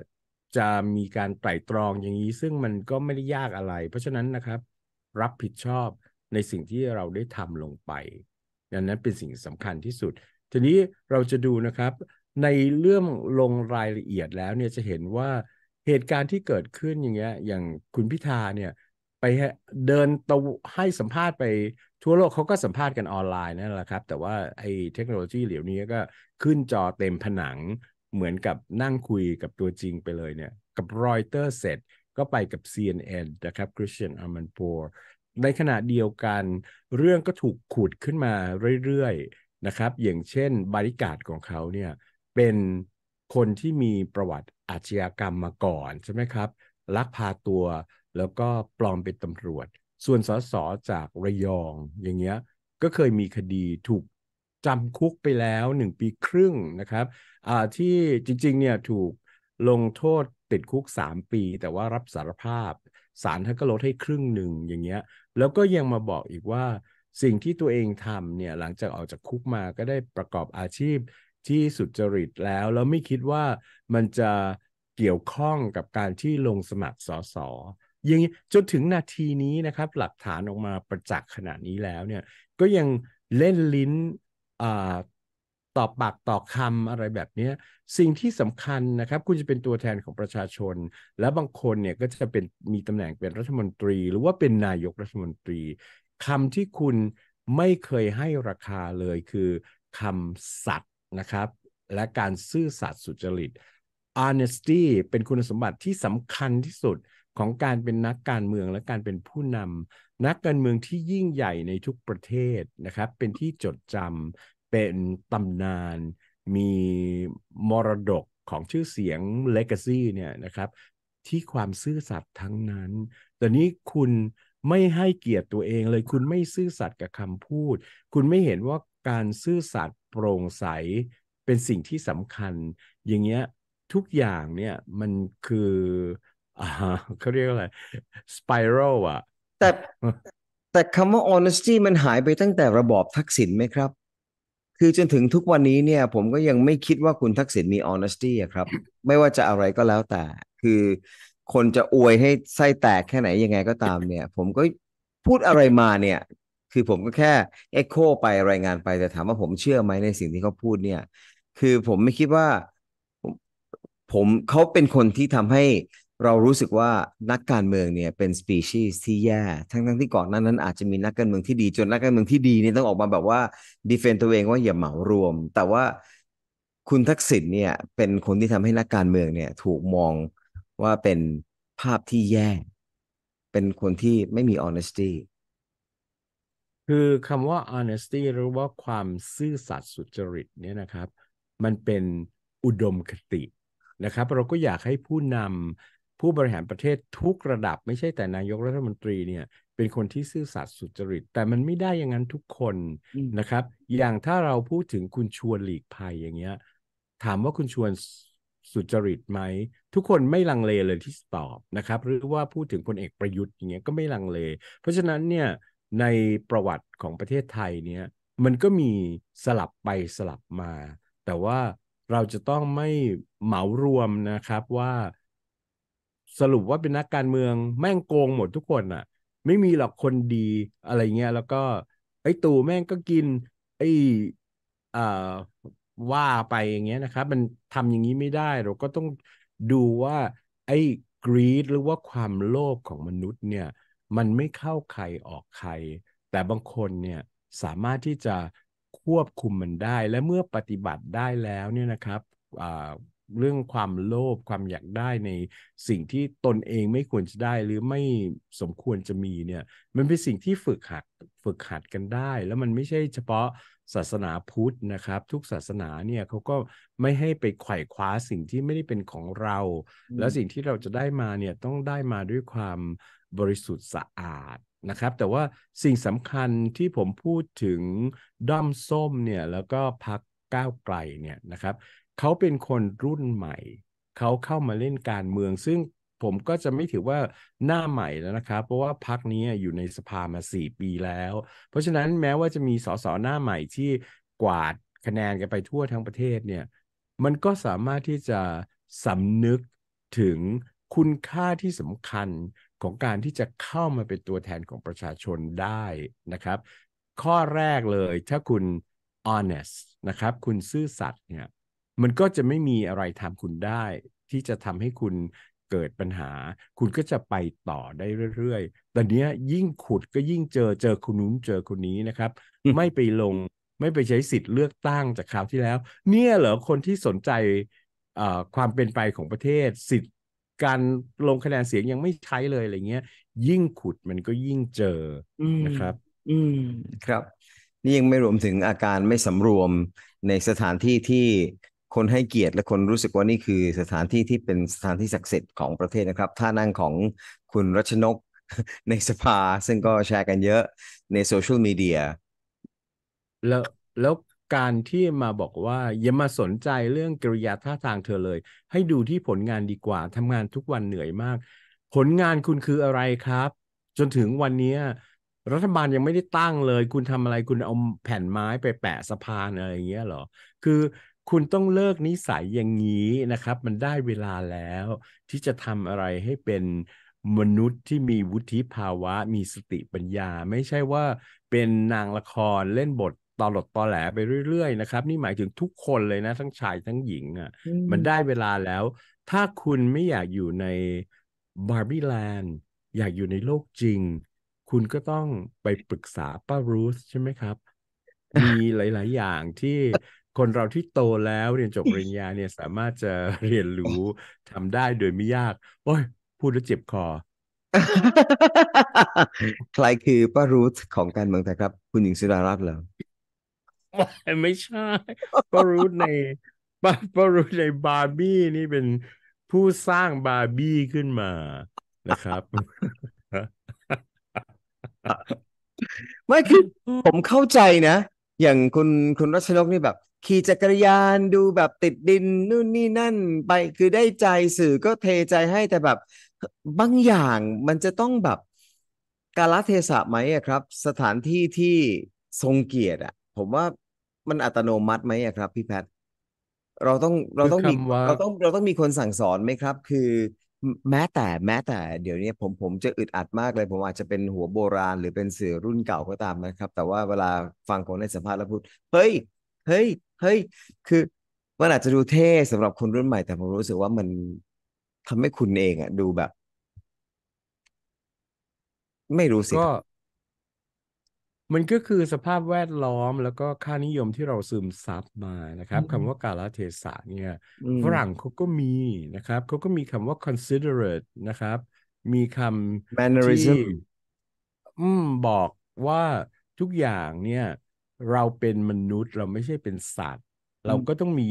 จะมีการไตรตรองอย่างนี้ ซึ่งมันก็ไม่ได้ยากอะไร เพราะฉะนั้นนะครับ รับผิดชอบในสิ่งที่เราได้ทำลงไปดังนั้นเป็นสิ่งสำคัญที่สุดทีนี้เราจะดูนะครับ ในเรื่องลงรายละเอียดแล้วเนี่ยจะเห็นว่าเหตุการณ์ที่เกิดขึ้นอย่างเงี้ยอย่างคุณพิธาเนี่ยเดินตะให้สัมภาษณ์ไปทั่วโลกเขาก็สัมภาษณ์กันออนไลน์นั่นแหละครับแต่ว่าไอ้เทคโนโลยีเหล่านี้ก็ขึ้นจอเต็มผนังเหมือนกับนั่งคุยกับตัวจริงไปเลยเนี่ยกับรอยเตอร์เสร็จก็ไปกับ CNN นะครับ Christian a r m a n p o r ในขณะเดียวกัน เรื่องก็ถูกขุดขึ้นมาเรื่อยๆนะครับ อย่างเช่นบริการของเขาเนี่ยเป็นคนที่มีประวัติอาชญากรรมมาก่อนใช่ไหมครับลักพาตัวแล้วก็ปลอมเป็นตำรวจ ส่วนสสจากระยอง อย่างเงี้ยก็เคยมีคดีถูกจำคุกไปแล้วหนึ่งปีครึ่งนะครับ ที่จริงๆเนี่ยถูกลงโทษติดคุก 3 ปี แต่ว่ารับสารภาพศาลท่านก็ลดให้ครึ่งหนึ่งอย่างเงี้ย แล้วก็ยังมาบอกอีกว่าสิ่งที่ตัวเองทำเนี่ยหลังจากออกจากคุกมาก็ได้ประกอบอาชีพที่สุจริตแล้วแล้วไม่คิดว่ามันจะเกี่ยวข้องกับการที่ลงสมัครสสยังจนถึงนาทีนี้นะครับหลักฐานออกมาประจักษ์ขนาดนี้แล้วเนี่ยก็ยังเล่นลิ้นตอบปากต่อคำอะไรแบบนี้ สิ่งที่สำคัญนะครับ คุณจะเป็นตัวแทนของประชาชน และบางคนเนี่ยก็จะเป็นมีตำแหน่งเป็นรัฐมนตรี หรือว่าเป็นนายกรัฐมนตรีคำที่คุณไม่เคยให้ราคาเลยคือคำสัตย์นะครับ และการซื่อสัตย์สุจริต honesty เป็นคุณสมบัติที่สำคัญที่สุดของการเป็นนักการเมืองและการเป็นผู้นำนักการเมืองที่ยิ่งใหญ่ในทุกประเทศนะครับ เป็นที่จดจำเป็นตำนานมีมรดกของชื่อเสียง Legacy เนี่ยนะครับ ที่ความซื่อสัตย์ทั้งนั้นแต่นี้คุณไม่ให้เกียรติตัวเอง เลยคุณไม่ซื่อสัตย์กับคำพูด คุณไม่เห็นว่าการซื่อสัตย์โปร่งใสเป็นสิ่งที่สำคัญ อย่างเงี้ยทุกอย่างเนี่ยมันคือเขาเรียกอะไรสไปรัลอ่ะ แต่แต่คำว่า honesty มันหายไปตั้งแต่ระบอบทักษิณไหมครับ คือจนถึงทุกวันนี้เนี่ยผมก็ยังไม่คิดว่าคุณทักษิณมี honesty อะครับไม่ว่าจะอะไรก็แล้วแต่ คือคนจะอวยให้ไส้แตกแค่ไหนยังไงก็ตามเนี่ย ผมก็พูดอะไรมาเนี่ย คือผมก็แค่เอ็โคไปรายงานไปแต่ถามว่าผมเชื่อไหมในสิ่งที่เขาพูดเนี่ยคือผมไม่คิดว่าผมเขาเป็นคนที่ทำให้เรารู้สึกว่านักการเมืองเนี่ย เป็นสปีชีส์ที่แย่ ทั้งทั้งที่ก่อนนั้นนั้นอาจจะมีนักการเมืองที่ดี จนนักการเมืองที่ดีเนี่ยต้องออกมาแบบว่าดีเฟนต์ตัวเองว่าอย่าเหมารวม แต่ว่าคุณทักษิณเนี่ย เป็นคนที่ทำให้นักการเมืองเนี่ย ถูกมองว่าเป็นภาพที่แย่เป็นคนที่ไม่มี honesty คือคำว่า honesty หรือว่าความซื่อสัตย์สุจริตเนี่ยนะครับ มันเป็นอุดมคตินะครับ เราก็อยากให้ผู้นำผู้บริหารประเทศทุกระดับ ไม่ใช่แต่นายกรัฐมนตรีเนี่ย เป็นคนที่ซื่อสัตย์สุจริต แต่มันไม่ได้อย่างนั้นทุกคนนะครับ อย่างถ้าเราพูดถึงคุณชวนหลีกภัยอย่างเงี้ย ถามว่าคุณชวนสุจริตไหมทุกคนไม่ลังเลเลยที่ตอบนะครับ หรือว่าพูดถึงพลเอกประยุทธ์อย่างเงี้ยก็ไม่ลังเลเพราะฉะนั้นเนี่ยในประวัติของประเทศไทยเนี่ยมันก็มีสลับไปสลับมา แต่ว่าเราจะต้องไม่เหมารวมนะครับว่าสรุปว่าเป็นนักการเมืองแม่งโกงหมดทุกคนอะ่ะ ไม่มีหรอกคนดีอะไรเงี้ยแล้วก็ไอ้ตู่แม่งก็กินไอ้อ่าว่าไปอย่างเงี้ยนะครับมันทำอย่างนี้ไม่ได้เราก็ต้องดูว่าไอ้กรีดหรือว่าความโลภของมนุษย์เนี่ยมันไม่เข้าใครออกใคร แต่บางคนเนี่ยสามารถที่จะควบคุมมันได้ และเมื่อปฏิบัติได้แล้วเนี่ยนะครับเรื่องความโลภความอยากได้ในสิ่งที่ตนเองไม่ควรจะได้หรือไม่สมควรจะมีเนี่ยมันเป็นสิ่งที่ฝึกหัดฝึกหัดกันได้ แล้วมันไม่ใช่เฉพาะศาสนาพุทธนะครับ ทุกศาสนาเนี่ยเขาก็ไม่ให้ไปไขว่คว้าสิ่งที่ไม่ได้เป็นของเรา แล้วสิ่งที่เราจะได้มาเนี่ยต้องได้มาด้วยความบริสุทธิ์สะอาดนะครับ แต่ว่าสิ่งสำคัญที่ผมพูดถึงด้อมส้มเนี่ยแล้วก็พักก้าวไกลเนี่ยนะครับเขาเป็นคนรุ่นใหม่ เขาเข้ามาเล่นการเมือง ซึ่งผมก็จะไม่ถือว่าหน้าใหม่แล้วนะครับ เพราะว่าพักนี้อยู่ในสภามาสี่ปีแล้ว เพราะฉะนั้นแม้ว่าจะมีสสหน้าใหม่ที่กวาดคะแนนกันไปทั่วทั้งประเทศเนี่ยมันก็สามารถที่จะสำนึกถึงคุณค่าที่สำคัญของการที่จะเข้ามาเป็นตัวแทนของประชาชนได้นะครับ ข้อแรกเลยถ้าคุณ honest นะครับคุณซื่อสัตย์เนี่ยมันก็จะไม่มีอะไรทำคุณได้ ที่จะทำให้คุณเกิดปัญหา คุณก็จะไปต่อได้เรื่อยๆ ตอนนี้ยิ่งขุดก็ยิ่งเจอเจอคนนู้นเจอคนนี้นะครับ ไม่ไปลงไม่ไปใช้สิทธิ์เลือกตั้งจากคราวที่แล้ว เนี่ยเหรอคนที่สนใจความเป็นไปของประเทศสิทธิ์การลงคะแนนเสียงยังไม่ใช้เลยอะไรเงี้ยยิ่งขุดมันก็ยิ่งเจอนะครับ อืมครับ นี่ยังไม่รวมถึงอาการไม่สำรวมในสถานที่ที่คนให้เกียรติและคนรู้สึกว่านี่คือสถานที่ที่เป็นสถานที่ศักดิ์สิทธิ์ของประเทศนะครับท่านั่งของคุณรัชนกในสภา ซึ่งก็แชร์กันเยอะในโซเชียลมีเดียแล้วแล้วการที่มาบอกว่าอย่ามาสนใจเรื่องกิริยาท่าทางเธอเลย ให้ดูที่ผลงานดีกว่าทำงานทุกวันเหนื่อยมาก ผลงานคุณคืออะไรครับ จนถึงวันนี้รัฐบาลยังไม่ได้ตั้งเลย คุณทำอะไรคุณเอาแผ่นไม้ไปแปะสะพานอะไรอย่างเงี้ยหรอ คือคุณต้องเลิกนิสัยอย่างนี้นะครับ มันได้เวลาแล้ว ที่จะทำอะไรให้เป็นมนุษย์ที่มีวุฒิภาวะ มีสติปัญญา ไม่ใช่ว่า เป็นนางละครเล่นบทตอหลดตอแหลไปเรื่อย ๆนะครับนี่หมายถึงทุกคนเลยนะ ทั้งชายทั้งหญิงอะ่ะ มันได้เวลาแล้ว ถ้าคุณไม่อยากอยู่ในบาร์บี้แลนด์อยากอยู่ในโลกจริง คุณก็ต้องไปปรึกษาป้ารูธใช่ไหมครับ มีหลาย ๆ อย่างที่คนเราที่โตแล้วเรียนจบปริญญาเนี่ย สามารถจะเรียนรู้ทำได้โดยไม่ยาก โอ้ย พูดแล้วเจ็บคอ ใครคือป้ารูทของการเมืองไทยครับ คุณหญิงสุดารัตน์เหรอไม่ใช่ป้ารูทในป้าป้ารูทในบาร์บี้ นี่เป็นผู้สร้างบาร์บี้ขึ้นมานะครับ ไม่คือผมเข้าใจนะ อย่างคุณคุณรัชนกนี่แบบขี่จักรยานดูแบบติดดินนู่นนี่นั่นไปคือได้ใจสื่อก็เทใจให้แต่แบบบางอย่างมันจะต้องแบบกาลเทศะไหมครับ สถานที่ที่ทรงเกียรติอะผมว่ามันอัตโนมัติไหมครับ พี่แพทเราต้องเราต้องมีเราต้องเราต้องมีคนสั่งสอนไหมครับ คือแม้แต่แม้แต่ เดี๋ยวนี้ผมผมจะอึดอัดมากเลย ผมอาจจะเป็นหัวโบราณ หรือเป็นสื่อรุ่นเก่าก็ตามนะครับ แต่ว่าเวลาฟังคนในสัมภาษณ์แล้วพูดเฮ้ยเฮ้ย เฮ้ย คือมันอาจจะดูเท่สำหรับคนรุ่นใหม่แต่ผมรู้สึกว่ามันทำให้คุณเองอะดูแบบ ไม่รู้สิก็ มันก็คือสภาพแวดล้อมแล้วก็ค่านิยมที่เราซึมซับมานะครับคำว่ากาลเทศะเนี่ย ฝรั่งเขาก็มีนะครับ เขาก็มีคำว่า considerate นะครับ มีคำที่ mannerism อืม บอกว่าทุกอย่างเนี่ยเราเป็นมนุษย์เราไม่ใช่เป็นสัตว์ เราก็ต้องมี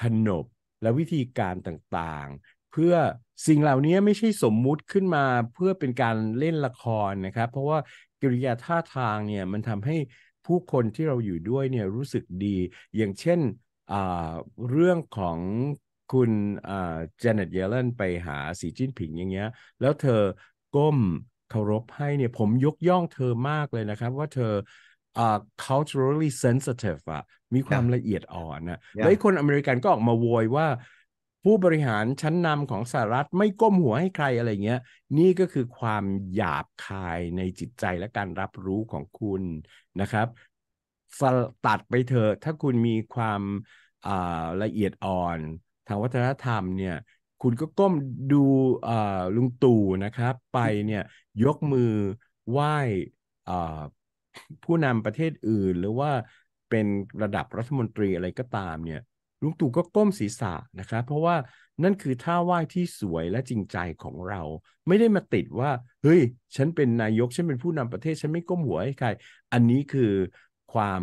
ขนบและวิธีการต่างๆ เพื่อสิ่งเหล่านี้ไม่ใช่สมมุติขึ้นมา เพื่อเป็นการเล่นละครนะครับ เพราะว่ากิริยาท่าทางเนี่ย มันทำให้ผู้คนที่เราอยู่ด้วยเนี่ยรู้สึกดี อย่างเช่นเรื่องของคุณเจเน็ตเยเลนไปหาสีจิ้นผิงอย่างเงี้ย แล้วเธอก้มเคารพให้เนี่ย ผมยกย่องเธอมากเลยนะครับ ว่าเธอ uh, culturally sensitive อะมีความละเอียดอ่อนนะแล้วคนอเมริกันก็ออกมาโวยว่าผู้บริหารชั้นนำของสหรัฐไม่ก้มหัวให้ใครอะไรเงี้ย นี่ก็คือความหยาบคายในจิตใจและการรับรู้ของคุณนะครับ ตัดไปเถอะ ถ้าคุณมีความละเอียดอ่อนทางวัฒนธรรมเนี่ย คุณก็ก้มดูลุงตู่นะครับไปเนี่ยยกมือไหว้ผู้นำประเทศอื่นหรือว่าเป็นระดับรัฐมนตรีอะไรก็ตามเนี่ยลุงตู่ก็ก้มศีรษะนะครับเพราะว่านั่นคือท่าไหว้ที่สวยและจริงใจของเรา ไม่ได้มาติดว่าเฮ้ยฉันเป็นนายก ฉันเป็นผู้นำประเทศ ฉันไม่ก้มหัวให้ใคร อันนี้คือความ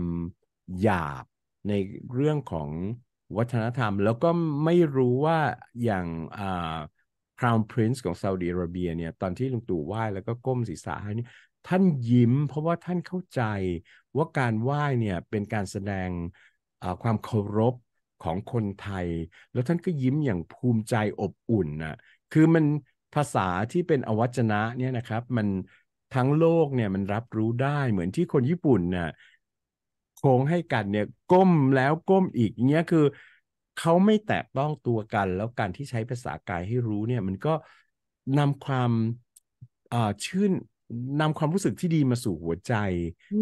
หยาบในเรื่องของวัฒนธรรม แล้วก็ไม่รู้ว่าอย่างอ่า Crown Prince ของซาอุดีอาระเบียเนี่ยตอนที่ลุงตู่ไหว้แล้วก็ก้มศีรษะให้นี่ท่านยิ้มเพราะว่าท่านเข้าใจว่าการไหว้เนี่ยเป็นการแสดงความเคารพของคนไทย แล้วท่านก็ยิ้มอย่างภูมิใจอบอุ่นนะคือมันภาษาที่เป็นอวัจนะเนี่ยนะครับ มันทั้งโลกเนี่ยมันรับรู้ได้เหมือนที่คนญี่ปุ่นน่ะโค้งให้กันเนี่ยก้มแล้วก้มอีกเนี้ยคือเขาไม่แตะต้องตัวกันแล้วการที่ใช้ภาษากายให้รู้เนี่ย มันก็นำความชื่นนำความรู้สึกที่ดีมาสู่หัวใจ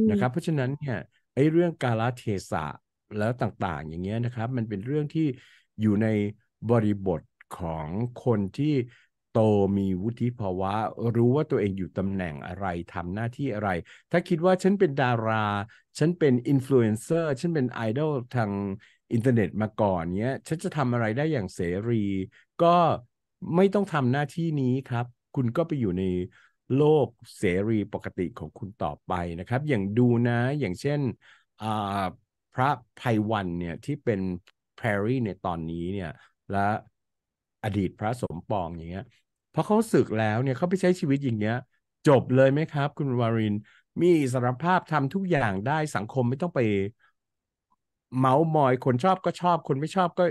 นะครับ เพราะฉะนั้นเนี่ยไอ้เรื่องกาลเทศะแล้วต่าง ๆ อย่างเงี้ยนะครับ มันเป็นเรื่องที่อยู่ในบริบทของคนที่โตมีวุฒิภาวะรู้ว่าตัวเองอยู่ตำแหน่งอะไรทำหน้าที่อะไร ถ้าคิดว่าฉันเป็นดาราฉันเป็นอินฟลูเอนเซอร์ฉันเป็นไอดอลทางอินเทอร์เน็ตมาก่อนเนี้ยฉันจะทำอะไรได้อย่างเสรี ก็ไม่ต้องทำหน้าที่นี้ครับ คุณก็ไปอยู่ในโลกเสรีปกติของคุณต่อไปนะครับ อย่างดูนะ อย่างเช่น พระไพวันเนี่ยที่เป็นแพรรี่ในตอนนี้เนี่ย และ อดีตพระสมปองอย่างเงี้ยพอเขาศึกแล้วเนี่ยเขาไปใช้ชีวิตอย่างเงี้ยจบเลยไหมครับคุณวาริน มีสารภาพทำทุกอย่างได้สังคมไม่ต้องไป เมาส์มอยคนชอบก็ชอบ คนไม่ชอบก็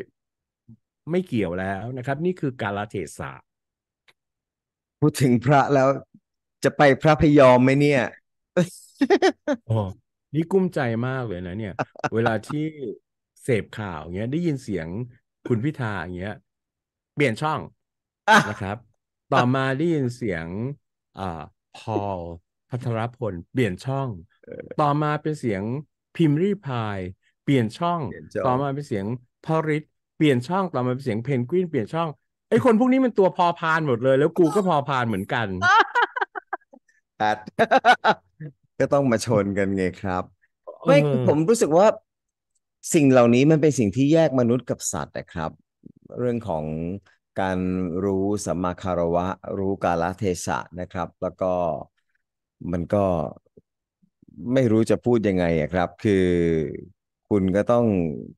ไม่เกี่ยวแล้วนะครับ นี่คือการลเทศะพูดถึงพระแล้วจะไปพระพยอมไหมเนี่ยโอ้นี่กุ้มใจมากเลยนะเนี่ย เวลาที่เสพข่าวเงี้ยได้ยินเสียงคุณพิธาอย่างเงี้ย เปลี่ยนช่องนะครับ ต่อมาได้ยินเสียงอ่าพอลพัทรพลเปลี่ยนช่อง ต่อมาเป็นเสียงพิมรีพายเปลี่ยนช่อง ต่อมาเป็นเสียงพอริสเปลี่ยนช่อง ต่อมาเป็นเสียงเพนกวินเปลี่ยนช่องไอ้คนพวกนี้มันตัวพอพานหมดเลย แล้วกูก็พอพานเหมือนกันเอดก็ต้องมาชนกันไงครับ ไม่ผมรู้สึกว่าสิ่งเหล่านี้มันเป็นสิ่งที่แยกมนุษย์กับสัตว์นะครับ เรื่องของการรู้สัมมาคารวะรู้กาลเทศะนะครับ แล้วก็มันก็ไม่รู้จะพูดยังไงอะครับ คือคุณก็ต้อง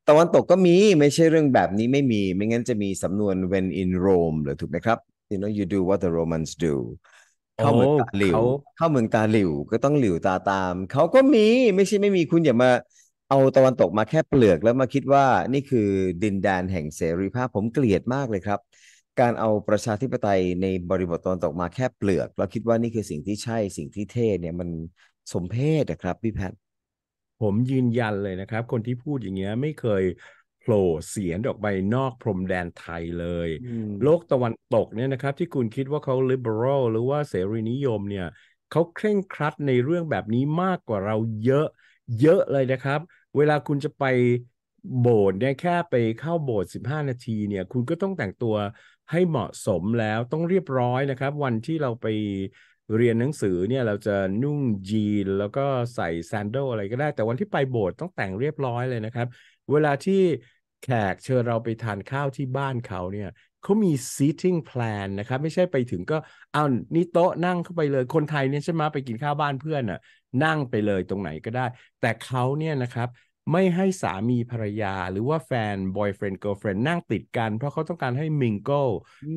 ตะวันตกก็มีไม่ใช่เรื่องแบบนี้ไม่มี ไม่งั้นจะมีสำนวน when in Rome หรือถูกไหมครับ you know you do what the Romans do เข้าเมืองตาหลิวเข้าเมืองตาหลิวก็ต้องหลิวตาตาม เขาก็มีไม่ใช่ไม่มีคุณอย่ามาเอาตะวันตกมาแค่เปลือกแล้วมาคิดว่านี่คือดินแดนแห่งเสรีภาพผมเกลียดมากเลยครับ การเอาประชาธิปไตยในบริบทตะวันตกมาแค่เปลือก แล้วคิดว่านี่คือสิ่งที่ใช่สิ่งที่เท่เนี่ยมันสมเพศนะครับพี่แพทผมยืนยันเลยนะครับ คนที่พูดอย่างเงี้ยไม่เคยโผล่เสียนออกไปนอกพรมแดนไทยเลย โลกตะวันตกเนี่ยนะครับ ที่คุณคิดว่าเขา liberal หรือว่าเสรีนิยมเนี่ยเขาเคร่งครัดในเรื่องแบบนี้มากกว่าเราเยอะเยอะเลยนะครับ เวลาคุณจะไปโบสถ์เนี่ยแค่ไปเข้าโบสถ์15 นาทีเนี่ย คุณก็ต้องแต่งตัวให้เหมาะสมแล้วต้องเรียบร้อยนะครับ วันที่เราไปเรียนหนังสือเนี่ย เราจะนุ่งยีน แล้วก็ใส่แซนโดอะไรก็ได้ แต่วันที่ไปโบสถ์ต้องแต่งเรียบร้อยเลยนะครับเวลาที่แขกเชิญเราไปทานข้าวที่บ้านเขาเนี่ยเขามี seating plan นะครับไม่ใช่ไปถึงก็เอานี่โต๊ะนั่งเข้าไปเลยคนไทยเนี่ยใช่ไหมไปกินข้าวบ้านเพื่อนน่ะนั่งไปเลยตรงไหนก็ได้ แต่เขาเนี่ยนะครับไม่ให้สามีภรรยาหรือว่าแฟน boyfriend girlfriend นั่งติดกันเพราะเขาต้องการให้ mingle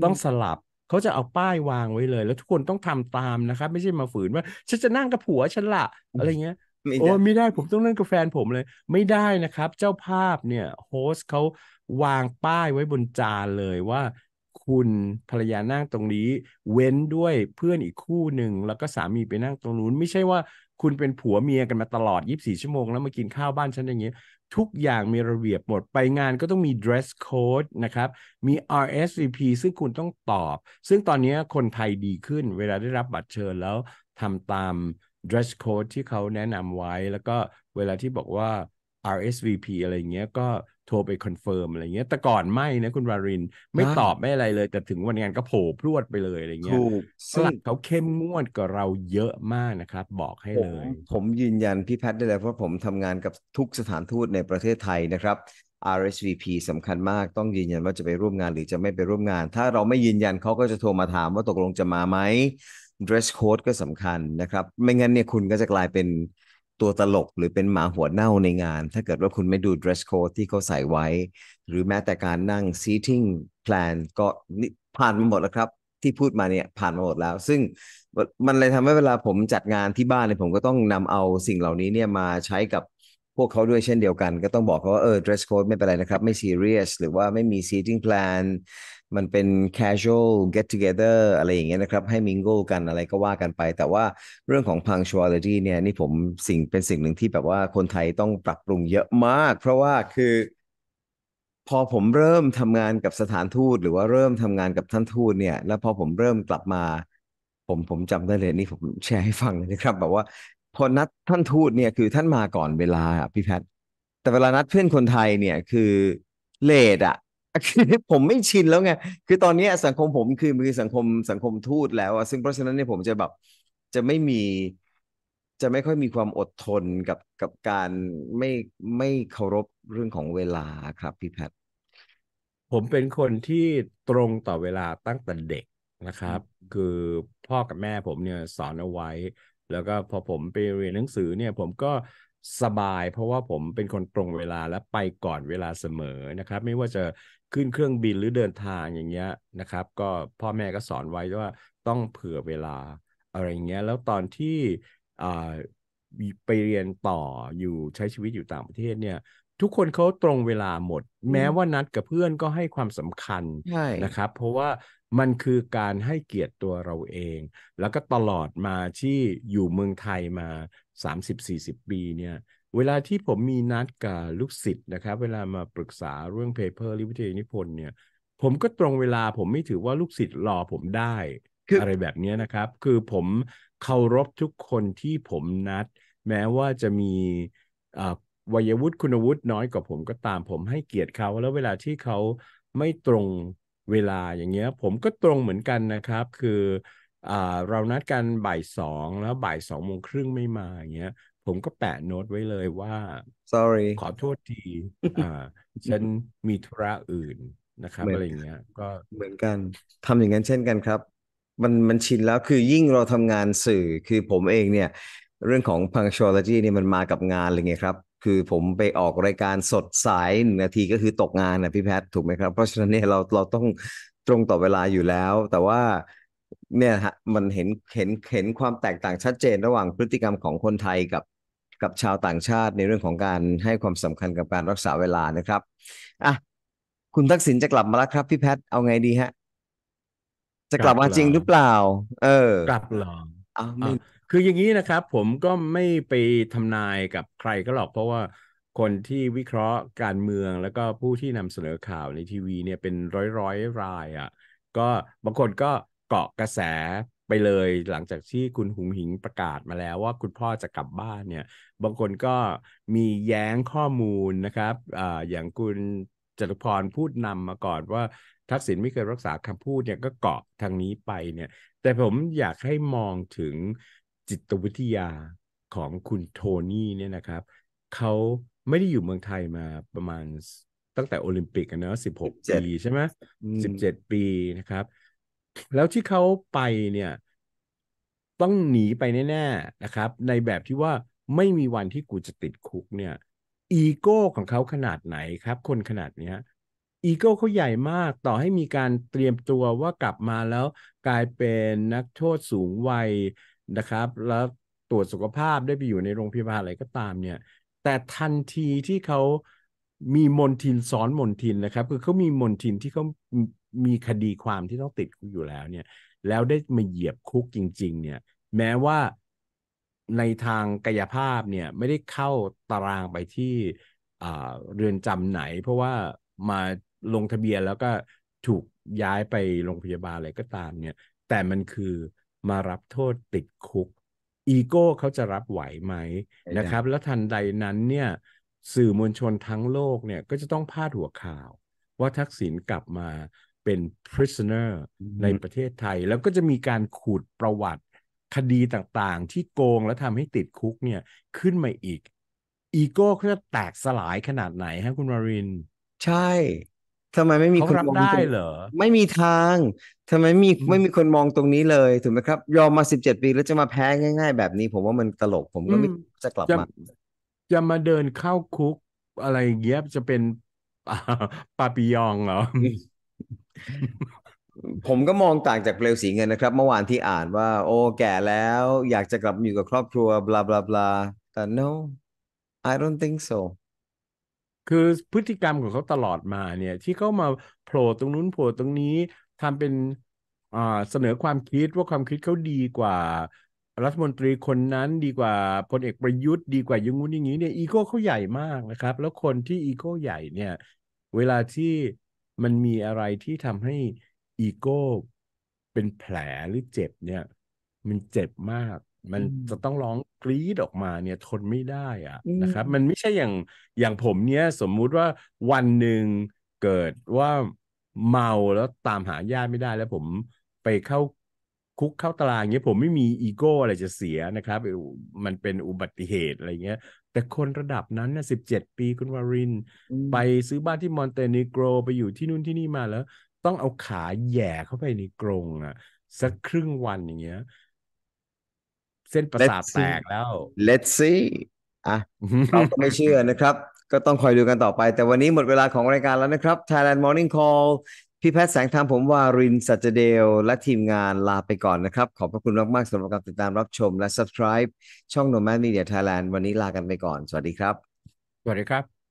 ต้องสลับ เขาจะเอาป้ายวางไว้เลยแล้วทุกคนต้องทำตามนะครับไม่ใช่มาฝืนว่าฉันจะนั่งกับผัวฉันละอะไรเงี้ยโอ้ไม่ได้ผมต้องเล่นกับแฟนผมเลย ไม่ได้นะครับ เจ้าภาพเนี่ยโฮสเขาวางป้ายไว้บนจานเลยว่าคุณภรรยานั่งตรงนี้ เว้นด้วยเพื่อนอีกคู่หนึ่ง แล้วก็สามีไปนั่งตรงนู้นไม่ใช่ว่าคุณเป็นผัวเมียกันมาตลอด 24 ชั่วโมงแล้ว มากินข้าวบ้านฉันอย่างเงี้ยทุกอย่างมีระเบียบหมด ไปงานก็ต้องมี dress code นะครับ มี RSVP ซึ่งคุณต้องตอบ ซึ่งตอนนี้คนไทยดีขึ้น เวลาได้รับบัตรเชิญแล้วทำตาม dress code ที่เขาแนะนำไว้แล้วก็เวลาที่บอกว่า RSVP อะไรเงี้ยก็โทรไปคอนเฟิร์มอะไรเงี้ยแต่ก่อนไม่นะคุณวารินไม่ตอบไม่อะไรเลย แต่ถึงวันงานก็โผล่พรวดไปเลยอะไรเงี้ยถูกซึ่งเขาเข้มงวดกับเราเยอะมากนะครับ บอกให้เลย ผมยืนยันพี่แพทย์ได้เลยเพราะผมทำงานกับทุกสถานทูตในประเทศไทยนะครับ RSVP สำคัญมากต้องยืนยันว่าจะไปร่วมงานหรือจะไม่ไปร่วมงาน ถ้าเราไม่ยืนยันเขาก็จะโทรมาถามว่าตกลงจะมาไหม dress code ก็สำคัญนะครับ ไม่งั้นเนี่ยคุณก็จะกลายเป็นตัวตลกหรือเป็นหมาหัวเน่าในงาน ถ้าเกิดว่าคุณไม่ดู dress code ที่เขาใส่ไว้ หรือแม้แต่การนั่ง seating plan ก็ผ่านมาหมดแล้วครับ ที่พูดมาเนี่ย ผ่านมาหมดแล้ว ซึ่งมันเลยทำให้เวลาผมจัดงานที่บ้านเนี่ยผมก็ต้องนำเอาสิ่งเหล่านี้เนี่ยมาใช้กับพวกเขาด้วยเช่นเดียวกัน ก็ต้องบอกเขาว่าเออ dress code ไม่เป็นไรนะครับ ไม่ serious หรือว่าไม่มี seating plan มันเป็น casual get together อะไรอย่างเงี้ยนะครับ ให้มิงโกกันอะไรก็ว่ากันไป แต่ว่าเรื่องของ punctuality เนี่ย นี่ผมสิ่งเป็นสิ่งหนึ่งที่แบบว่าคนไทยต้องปรับปรุงเยอะมาก เพราะว่าคือ พอผมเริ่มทำงานกับสถานทูตหรือว่าเริ่มทำงานกับท่านทูตเนี่ย แล้วพอผมเริ่มกลับมา ผมผมจำได้เลยนี่ผมแชร์ให้ฟังนะครับ แบบว่า พอนัดท่านทูตเนี่ยคือท่านมาก่อนเวลาพี่แพท แต่เวลานัดเพื่อนคนไทยเนี่ยคือเลดอะคือผมไม่ชินแล้วไง คือตอนนี้สังคมผมคือมือสังคมสังคมทูตแล้วอะซึ่งเพราะฉะนั้นเนี่ยผมจะแบบจะไม่มีจะไม่ค่อยมีความอดทนกับกับการไม่ไม่เคารพเรื่องของเวลาครับพี่แพทผมเป็นคนที่ตรงต่อเวลาตั้งแต่เด็กนะครับ คือพ่อกับแม่ผมเนี่ยสอนเอาไว้ แล้วก็พอผมไปเรียนหนังสือเนี่ย ผมก็สบาย เพราะว่าผมเป็นคนตรงเวลาและไปก่อนเวลาเสมอนะครับ ไม่ว่าจะขึ้นเครื่องบินหรือเดินทางอย่างเงี้ยนะครับ ก็พ่อแม่ก็สอนไว้ว่าต้องเผื่อเวลาอะไรเงี้ยแล้วตอนที่ไปเรียนต่ออยู่ใช้ชีวิตอยู่ต่างประเทศเนี่ย ทุกคนเขาตรงเวลาหมด แม้ว่านัดกับเพื่อนก็ให้ความสำคัญนะครับ เพราะว่ามันคือการให้เกียรติตัวเราเอง แล้วก็ตลอดมาที่อยู่เมืองไทยมา 30-40 ปีเนี่ยเวลาที่ผมมีนัดกับลูกศิษย์นะครับเวลามาปรึกษาเรื่องเพเปอร์ลิวิเทนิพนธ์เนี่ย ผมก็ตรงเวลา ผมไม่ถือว่าลูกศิษย์รอผมได้อะไรแบบนี้นะครับ คือผมเคารพทุกคนที่ผมนัด แม้ว่าจะมีวัยวุฒิคุณวุฒิน้อยกว่าผมก็ตามผมให้เกียรติเขาแล้วเวลาที่เขาไม่ตรงเวลาอย่างเงี้ย ผมก็ตรงเหมือนกันนะครับ คือเรานัดกันบ่ายสองแล้วบ่ายสองโมงครึ่งไม่มาอย่างเงี้ยผมก็แปะโน้ตไว้เลยว่า sorry ขอโทษที อ่าฉันมีธุระอื่นนะครับอะไรเงี้ยก็เหมือนกันทำอย่างนั้นเช่นกันครับ มันมันชินแล้วคือยิ่งเราทำงานสื่อ คือผมเองเนี่ย เรื่องของพังชอลจีเนี่ยมันมากับงานอะไรเงี้ยครับ คือผมไปออกรายการสดสายหนึ่งนาทีก็คือตกงานนะพี่แพท ถูกไหมครับ เพราะฉะนั้นเนี่ยเราเราต้องตรงต่อเวลาอยู่แล้ว แต่ว่าเนี่ยฮะมันเห็นเห็นเห็นความแตกต่างชัดเจนระหว่างพฤติกรรมของคนไทยกับกับชาวต่างชาติในเรื่องของการให้ความสำคัญกับการรักษาเวลานะครับอ่ะคุณทักษิณจะกลับมาแล้วครับพี่แพทเอาไงดีฮะ จะกลับมาจริงหรือเปล่า เออ กลับหรออาคืออย่างนี้นะครับ ผมก็ไม่ไปทำนายกับใครก็หรอกเพราะว่า คนที่วิเคราะห์การเมืองแล้วก็ผู้ที่นำเสนอข่าวในทีวีเนี่ยเป็นร้อยร้อยรายอะ่ะ ก็บางคนก็เกาะกระแสไปเลยหลังจากที่คุณหุงหิงประกาศมาแล้วว่าคุณพ่อจะกลับบ้านเนี่ย บางคนก็มีแย้งข้อมูลนะครับออย่างคุณจตุพรพูดนำมาก่อนว่า ทักษิณไม่เคยรักษาคำพูดเนี่ยก็เกาะทางนี้ไปเนี่ย แต่ผมอยากให้มองถึงจิตวิทยาของคุณโทนี่เนี่ยนะครับ เขาไม่ได้อยู่เมืองไทยมาประมาณตั้งแต่โอลิมปิกนะสิบหกปีใช่ไหมสิบเจ็ดปีนะครับแล้วที่เขาไปเนี่ยต้องหนีไปแน่ๆนะครับ ในแบบที่ว่าไม่มีวันที่กูจะติดคุกเนี่ย อีโก้ของเขาขนาดไหนครับ คนขนาดเนี้ยอีโก้เขาใหญ่มากต่อให้มีการเตรียมตัวว่ากลับมาแล้วกลายเป็นนักโทษสูงวัยนะครับ แล้วตรวจสุขภาพได้ไปอยู่ในโรงพยาบาลอะไรก็ตามเนี่ย แต่ทันทีที่เขามีมนทินซ้อนมนทินนะครับ คือเขามีมนทินที่เขามีคดีความที่ต้องติดคุกอยู่แล้วเนี่ย แล้วได้มาเหยียบคุกจริง ๆ เนี่ย แม้ว่าในทางกายภาพเนี่ยไม่ได้เข้าตารางไปที่เรือนจำไหน เพราะว่ามาลงทะเบียนแล้วก็ถูกย้ายไปโรงพยาบาลอะไรก็ตามเนี่ย แต่มันคือมารับโทษติดคุก อีโก้เขาจะรับไหวไหมนะครับ แล้วทันใดนั้นเนี่ย สื่อมวลชนทั้งโลกเนี่ยก็จะต้องพาดหัวข่าว ว่าทักษิณกลับมาเป็น prisoner ในประเทศไทยแล้วก็จะมีการขูดประวัติคดีต่างๆ ที่โกงและทำให้ติดคุกเนี่ยขึ้นมาอีก อีโก้เขาจะแตกสลายขนาดไหนฮะ คุณมาริน ใช่ทำไมไม่มีคนมองได้เหรอ ไม่มีทางทำไมมีไม่มีคนมองตรงนี้เลย ถูกไหมครับ ยอมมาสิบเจ็ดปีแล้วจะมาแพ้ง่าย ๆ แบบนี้ ผมว่ามันตลก ผมก็ไม่จะกลับมา จะมาเดินเข้าคุกอะไรเงี้ยจะเป็นปาปิยองเหรอผมก็มองต่างจากเปลวสีเงินนะครับ เมื่อวานที่อ่านว่า โอ้แก่แล้ว อยากจะกลับอยู่กับครอบครัว บลาบลาบลาแต่ no I don't think so คือพฤติกรรมของเขาตลอดมาเนี่ย ที่เขามาโผล่ตรงนู้นโผล่ตรงนี้ทำเป็นเสนอความคิดว่าความคิดเขาดีกว่า รัฐมนตรีคนนั้น ดีกว่าพลเอกประยุทธ์ดีกว่ายังงู้นอย่างนี้เนี่ยอีโก้เขาใหญ่มากนะครับ แล้วคนที่อีโก้ใหญ่เนี่ย เวลาที่มันมีอะไรที่ทำให้อีโก้เป็นแผลหรือเจ็บเนี่ย มันเจ็บมาก มันจะต้องร้องกรีดออกมาเนี่ย ทนไม่ได้อะนะครับ มันไม่ใช่อย่างอย่างผมเนี้ยสมมุติว่าวันหนึ่งเกิดว่าเมาแล้วตามหาญาติไม่ได้แล้วผมไปเข้าคุกเข้าตารางเงี้ยผมไม่มีอีโก้อะไรจะเสียนะครับ มันเป็นอุบัติเหตุอะไรเงี้ยแต่คนระดับนั้นนะสิบเจ็ดปีคุณวาริน ไปซื้อบ้านที่มอนเตเนโกรไปอยู่ที่นู่นที่นี่มาแล้ว ต้องเอาขาแย่เข้าไปในกรงอะสักครึ่งวันอย่างเงี้ย เส้นประสาทแตกแล้ว let's see อ่ะเราไม่เชื่อนะครับ ก็ต้องคอยดูกันต่อไปแต่วันนี้หมดเวลาของรายการแล้วนะครับ Thailand Morning Call พี่แพทย์แสงธรรมผมวาริน สัจเดล และทีมงานลาไปก่อนนะครับ ขอบพระคุณมาก ๆสำหรับการติดตามรับชมและ subscribe ช่อง Nomad Media Thailand วันนี้ลากันไปก่อนสวัสดีครับ สวัสดีครับ